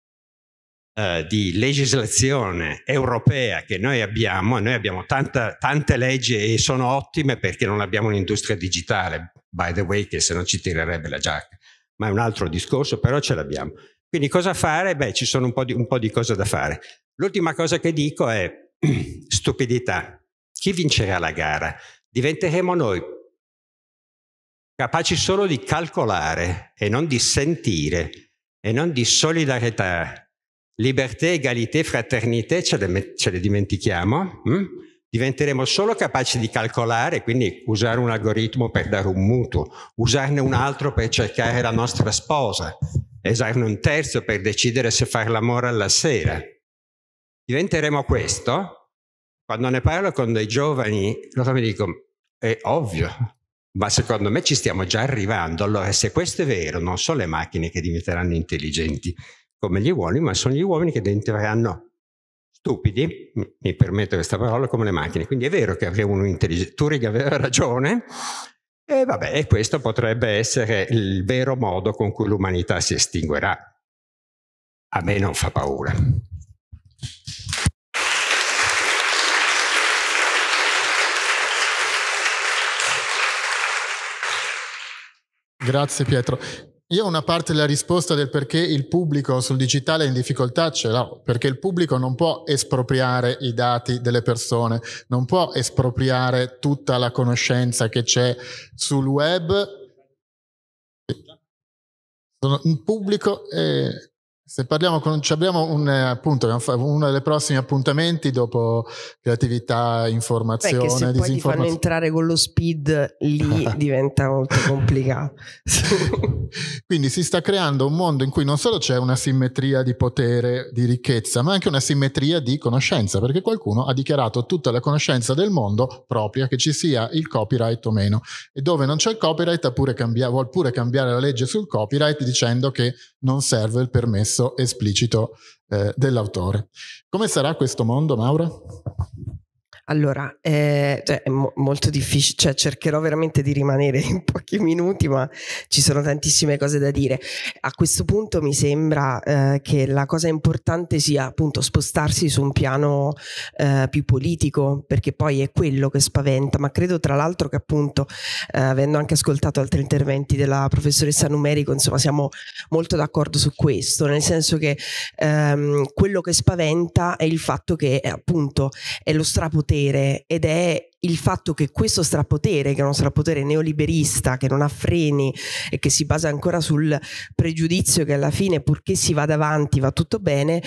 eh, di legislazione europea che noi abbiamo, e noi abbiamo tanta, tante leggi e sono ottime perché non abbiamo un'industria digitale, by the way, che se no ci tirerebbe la giacca, ma è un altro discorso, però ce l'abbiamo. Quindi cosa fare? Beh, ci sono un po' di, un po di cose da fare. L'ultima cosa che dico è *clears throat* stupidità. Chi vincerà la gara? Diventeremo noi, capaci solo di calcolare e non di sentire e non di solidarietà. Libertà, egalità, fraternità ce le, ce le dimentichiamo. Hm? Diventeremo solo capaci di calcolare, quindi usare un algoritmo per dare un mutuo, usarne un altro per cercare la nostra sposa, esarne un terzo per decidere se fare l'amore alla sera. Diventeremo questo? Quando ne parlo con dei giovani, loro mi dicono, è ovvio, ma secondo me ci stiamo già arrivando. Allora, se questo è vero, non sono le macchine che diventeranno intelligenti come gli uomini, ma sono gli uomini che diventeranno stupidi, mi permetto questa parola, come le macchine. Quindi è vero che avremo un'intelligenza. Turing aveva ragione, e vabbè, questo potrebbe essere il vero modo con cui l'umanità si estinguerà. A me non fa paura. Grazie Pietro. Io una parte della risposta del perché il pubblico sul digitale è in difficoltà ce l'ho, perché il pubblico non può espropriare i dati delle persone, non può espropriare tutta la conoscenza che c'è sul web. Sono un pubblico eh, se parliamo con, abbiamo un, eh, appunto, uno dei prossimi appuntamenti dopo creatività, informazione, Beh, se disinformazione. Poi ti fanno entrare con lo speed lì *laughs* diventa molto complicato. *laughs* Quindi si sta creando un mondo in cui non solo c'è una simmetria di potere, di ricchezza, ma anche una simmetria di conoscenza, perché qualcuno ha dichiarato tutta la conoscenza del mondo propria, che ci sia il copyright o meno. E dove non c'è il copyright pure cambia, vuol pure cambiare la legge sul copyright dicendo che non serve il permesso esplicito eh, dell'autore. Come sarà questo mondo, Maura? Allora, eh, cioè, è mo- molto difficile, cioè, cercherò veramente di rimanere *laughs* in pochi minuti, ma ci sono tantissime cose da dire. A questo punto mi sembra eh, che la cosa importante sia appunto spostarsi su un piano eh, più politico, perché poi è quello che spaventa, ma credo tra l'altro che appunto, eh, avendo anche ascoltato altri interventi della professoressa Numerico, insomma, siamo molto d'accordo su questo, nel senso che ehm, quello che spaventa è il fatto che appunto è lo strapotere strapotere ed è il fatto che questo strapotere, che è uno strapotere neoliberista, che non ha freni e che si basa ancora sul pregiudizio che alla fine purché si vada avanti va tutto bene,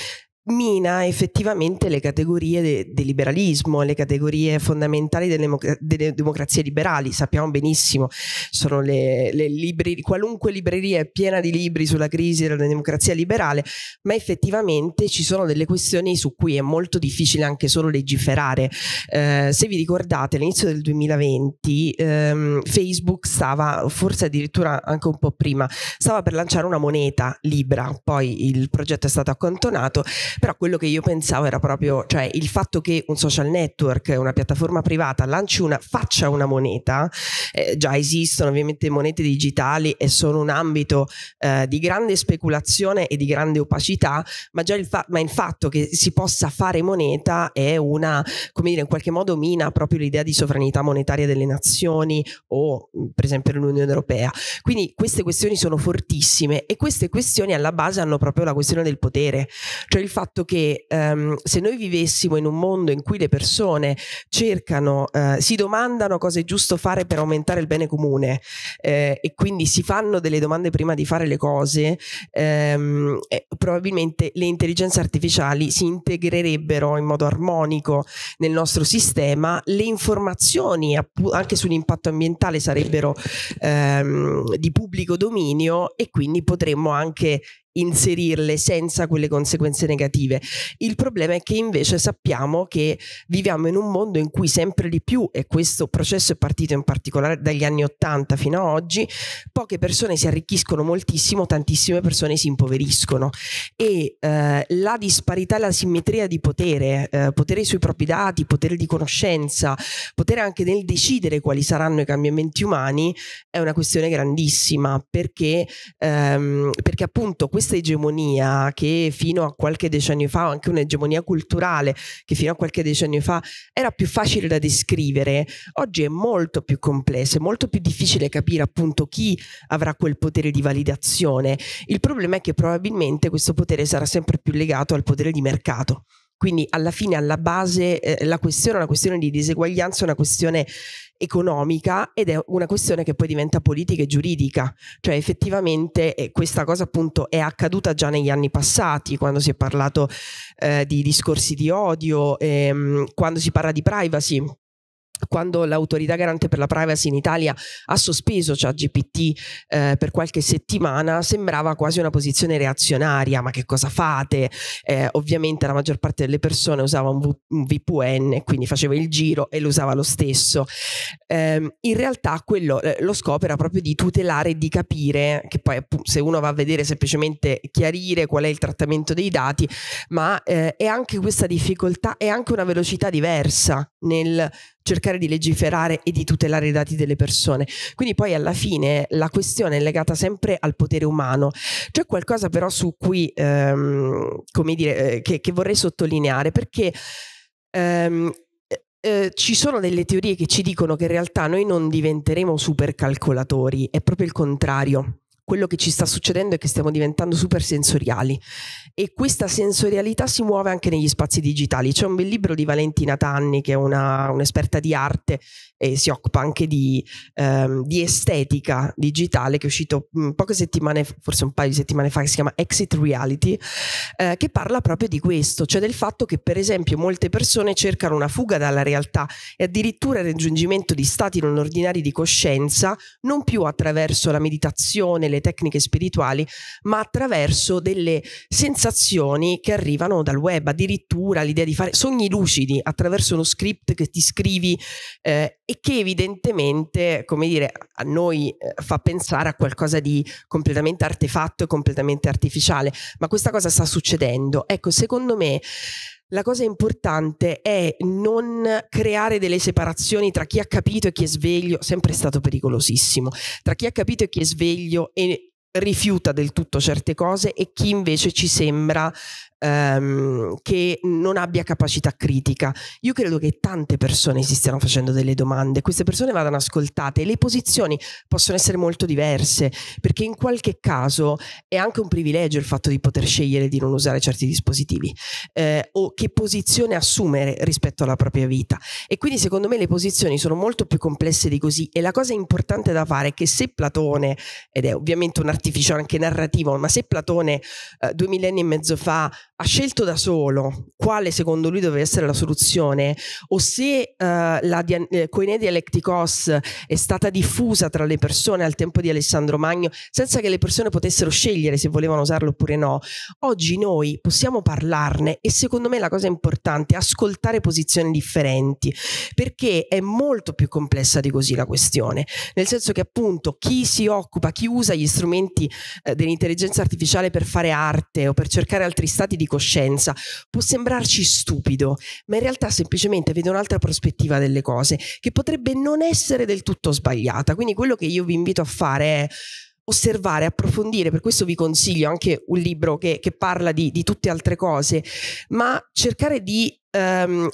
mina effettivamente le categorie del liberalismo, le categorie fondamentali delle, democ- delle, democrazie liberali. Sappiamo benissimo, sono le, le librerie, qualunque libreria è piena di libri sulla crisi della democrazia liberale, ma effettivamente ci sono delle questioni su cui è molto difficile anche solo legiferare. Eh, se vi ricordate, all'inizio del 2020 ehm, Facebook stava, forse addirittura anche un po' prima, stava per lanciare una moneta libera, poi il progetto è stato accantonato però quello che io pensavo era proprio, cioè il fatto che un social network, una piattaforma privata lanci una, faccia una moneta, eh, già esistono ovviamente monete digitali e sono un ambito eh, di grande speculazione e di grande opacità, ma già il, fa- ma il fatto che si possa fare moneta è una, come dire, in qualche modo mina proprio l'idea di sovranità monetaria delle nazioni o mm, per esempio l'Unione Europea. Quindi queste questioni sono fortissime e queste questioni alla base hanno proprio la questione del potere, cioè il fatto fatto che ehm, se noi vivessimo in un mondo in cui le persone cercano, eh, si domandano cosa è giusto fare per aumentare il bene comune eh, e quindi si fanno delle domande prima di fare le cose, ehm, eh, probabilmente le intelligenze artificiali si integrerebbero in modo armonico nel nostro sistema, le informazioni anche sull'impatto ambientale sarebbero ehm, di pubblico dominio e quindi potremmo anche inserirle senza quelle conseguenze negative. Il problema è che invece sappiamo che viviamo in un mondo in cui sempre di più, e questo processo è partito in particolare dagli anni 80 fino a oggi, poche persone si arricchiscono moltissimo, tantissime persone si impoveriscono e eh, la disparità e la simmetria di potere, eh, potere sui propri dati, potere di conoscenza, potere anche nel decidere quali saranno i cambiamenti umani è una questione grandissima perché, ehm, perché appunto questo questa egemonia che fino a qualche decennio fa, anche un'egemonia culturale che fino a qualche decennio fa era più facile da descrivere, oggi è molto più complessa, è molto più difficile capire appunto chi avrà quel potere di validazione. Il problema è che probabilmente questo potere sarà sempre più legato al potere di mercato. Quindi alla fine, alla base, eh, la questione è una questione di diseguaglianza, è una questione economica ed è una questione che poi diventa politica e giuridica, cioè effettivamente eh, questa cosa appunto è accaduta già negli anni passati quando si è parlato eh, di discorsi di odio, ehm, quando si parla di privacy quando l'autorità garante per la privacy in Italia ha sospeso ChatGPT cioè eh, per qualche settimana sembrava quasi una posizione reazionaria, ma che cosa fate? Eh, ovviamente la maggior parte delle persone usava un, v- un, VPN, quindi faceva il giro e lo usava lo stesso. Eh, in realtà quello, eh, lo scopo era proprio di tutelare e di capire, che poi se uno va a vedere semplicemente chiarire qual è il trattamento dei dati, ma eh, è anche questa difficoltà, è anche una velocità diversa nel cercare di legiferare e di tutelare i dati delle persone. Quindi poi alla fine la questione è legata sempre al potere umano. C'è qualcosa però su cui, ehm, come dire, eh, che, che, vorrei sottolineare perché... Ehm, eh, eh, ci sono delle teorie che ci dicono che in realtà noi non diventeremo supercalcolatori, è proprio il contrario quello che ci sta succedendo è che stiamo diventando super sensoriali e questa sensorialità si muove anche negli spazi digitali. C'è un bel libro di Valentina Tanni che è una, un'esperta di arte e si occupa anche di, ehm, di estetica digitale che è uscito mh, mm, poche settimane, forse un paio di settimane fa, che si chiama Exit Reality, eh, che parla proprio di questo, cioè del fatto che per esempio molte persone cercano una fuga dalla realtà e addirittura il raggiungimento di stati non ordinari di coscienza, non più attraverso la meditazione, le tecniche spirituali, ma attraverso delle sensazioni che arrivano dal web, addirittura l'idea di fare sogni lucidi attraverso uno script che ti scrivi eh, e che evidentemente, come dire, a noi eh, fa pensare a qualcosa di completamente artefatto e completamente artificiale, ma questa cosa sta succedendo. Ecco, secondo me la cosa importante è non creare delle separazioni tra chi ha capito e chi è sveglio, sempre è stato pericolosissimo, tra chi ha capito e chi è sveglio e rifiuta del tutto certe cose e chi invece ci sembra ehm, che non abbia capacità critica. Io credo che tante persone si stiano facendo delle domande, queste persone vadano ascoltate, e le posizioni possono essere molto diverse, perché in qualche caso è anche un privilegio il fatto di poter scegliere di non usare certi dispositivi eh, o che posizione assumere rispetto alla propria vita. E quindi secondo me le posizioni sono molto più complesse di così e la cosa importante da fare è che se Platone, ed è ovviamente un artificio anche narrativo, ma se Platone eh, due millenni e mezzo fa ha scelto da solo quale secondo lui doveva essere la soluzione o se uh, la dia- eh, dialecticos è stata diffusa tra le persone al tempo di Alessandro Magno senza che le persone potessero scegliere se volevano usarlo oppure no, oggi noi possiamo parlarne e secondo me la cosa importante è ascoltare posizioni differenti perché è molto più complessa di così la questione, nel senso che appunto chi si occupa, chi usa gli strumenti eh, dell'intelligenza artificiale per fare arte o per cercare altri stati di coscienza. Può sembrarci stupido, ma in realtà semplicemente vede un'altra prospettiva delle cose che potrebbe non essere del tutto sbagliata. Quindi quello che io vi invito a fare è osservare, approfondire, per questo vi consiglio anche un libro che, che parla di, di, tutte altre cose, ma cercare di ehm,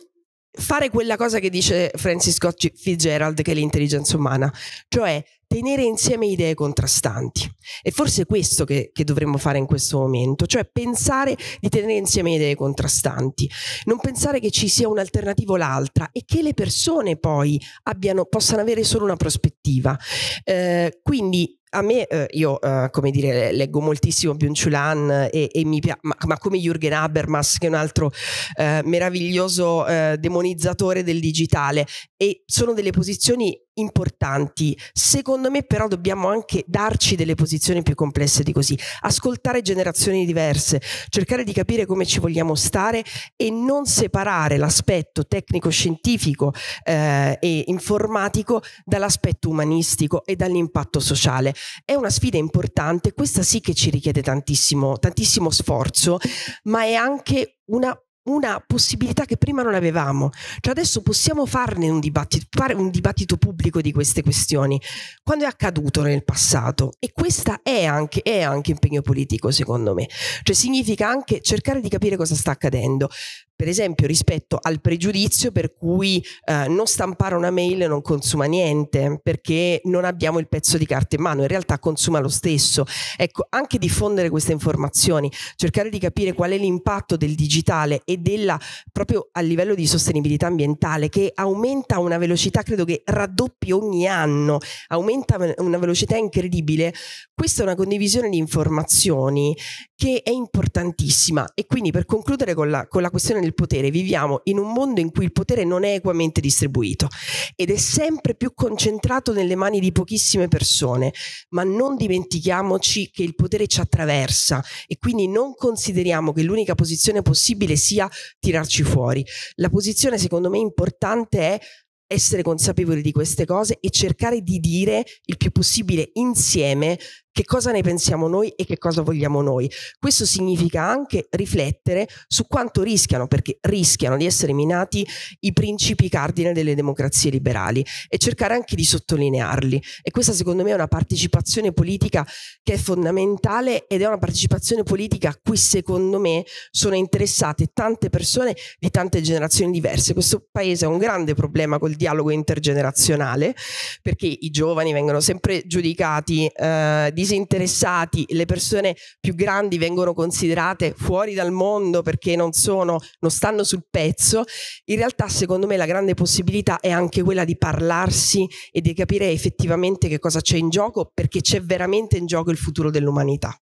fare quella cosa che dice Francis Scott Fitzgerald che è l'intelligenza umana, cioè tenere insieme idee contrastanti. E forse è questo che, che, dovremmo fare in questo momento, cioè pensare di tenere insieme idee contrastanti, non pensare che ci sia un'alternativa o l'altra e che le persone poi abbiano, possano avere solo una prospettiva. Eh, quindi a me, eh, io eh, come dire, leggo moltissimo Byung-Chulan eh, e, e mi piace, ma, ma, come Jürgen Habermas, che è un altro eh, meraviglioso eh, demonizzatore del digitale, e sono delle posizioni importanti. Secondo me però dobbiamo anche darci delle posizioni più complesse di così, ascoltare generazioni diverse, cercare di capire come ci vogliamo stare e non separare l'aspetto tecnico-scientifico eh, e informatico dall'aspetto umanistico e dall'impatto sociale. È una sfida importante, questa sì che ci richiede tantissimo, tantissimo sforzo, ma è anche una una possibilità che prima non avevamo. Cioè adesso possiamo farne un dibattito, fare un dibattito pubblico di queste questioni, quando è accaduto nel passato. E questo è, è anche, impegno politico, secondo me. Cioè significa anche cercare di capire cosa sta accadendo per esempio rispetto al pregiudizio per cui eh, non stampare una mail non consuma niente perché non abbiamo il pezzo di carta in mano, in realtà consuma lo stesso. Ecco, anche diffondere queste informazioni, cercare di capire qual è l'impatto del digitale e della proprio a livello di sostenibilità ambientale che aumenta a una velocità credo che raddoppi ogni anno, aumenta a una velocità incredibile. Questa è una condivisione di informazioni che è importantissima e quindi per concludere con la, con la questione del potere viviamo in un mondo in cui il potere non è equamente distribuito ed è sempre più concentrato nelle mani di pochissime persone, ma non dimentichiamoci che il potere ci attraversa e quindi non consideriamo che l'unica posizione possibile sia tirarci fuori. La posizione secondo me importante è essere consapevoli di queste cose e cercare di dire il più possibile insieme che cosa ne pensiamo noi e che cosa vogliamo noi. Questo significa anche riflettere su quanto rischiano, perché rischiano di essere minati i principi cardine delle democrazie liberali e cercare anche di sottolinearli. E questa secondo me è una partecipazione politica che è fondamentale ed è una partecipazione politica a cui secondo me sono interessate tante persone di tante generazioni diverse. Questo paese ha un grande problema col dialogo intergenerazionale perché i giovani vengono sempre giudicati eh, di disinteressati, le persone più grandi vengono considerate fuori dal mondo perché non, sono, non stanno sul pezzo, in realtà secondo me la grande possibilità è anche quella di parlarsi e di capire effettivamente che cosa c'è in gioco perché c'è veramente in gioco il futuro dell'umanità.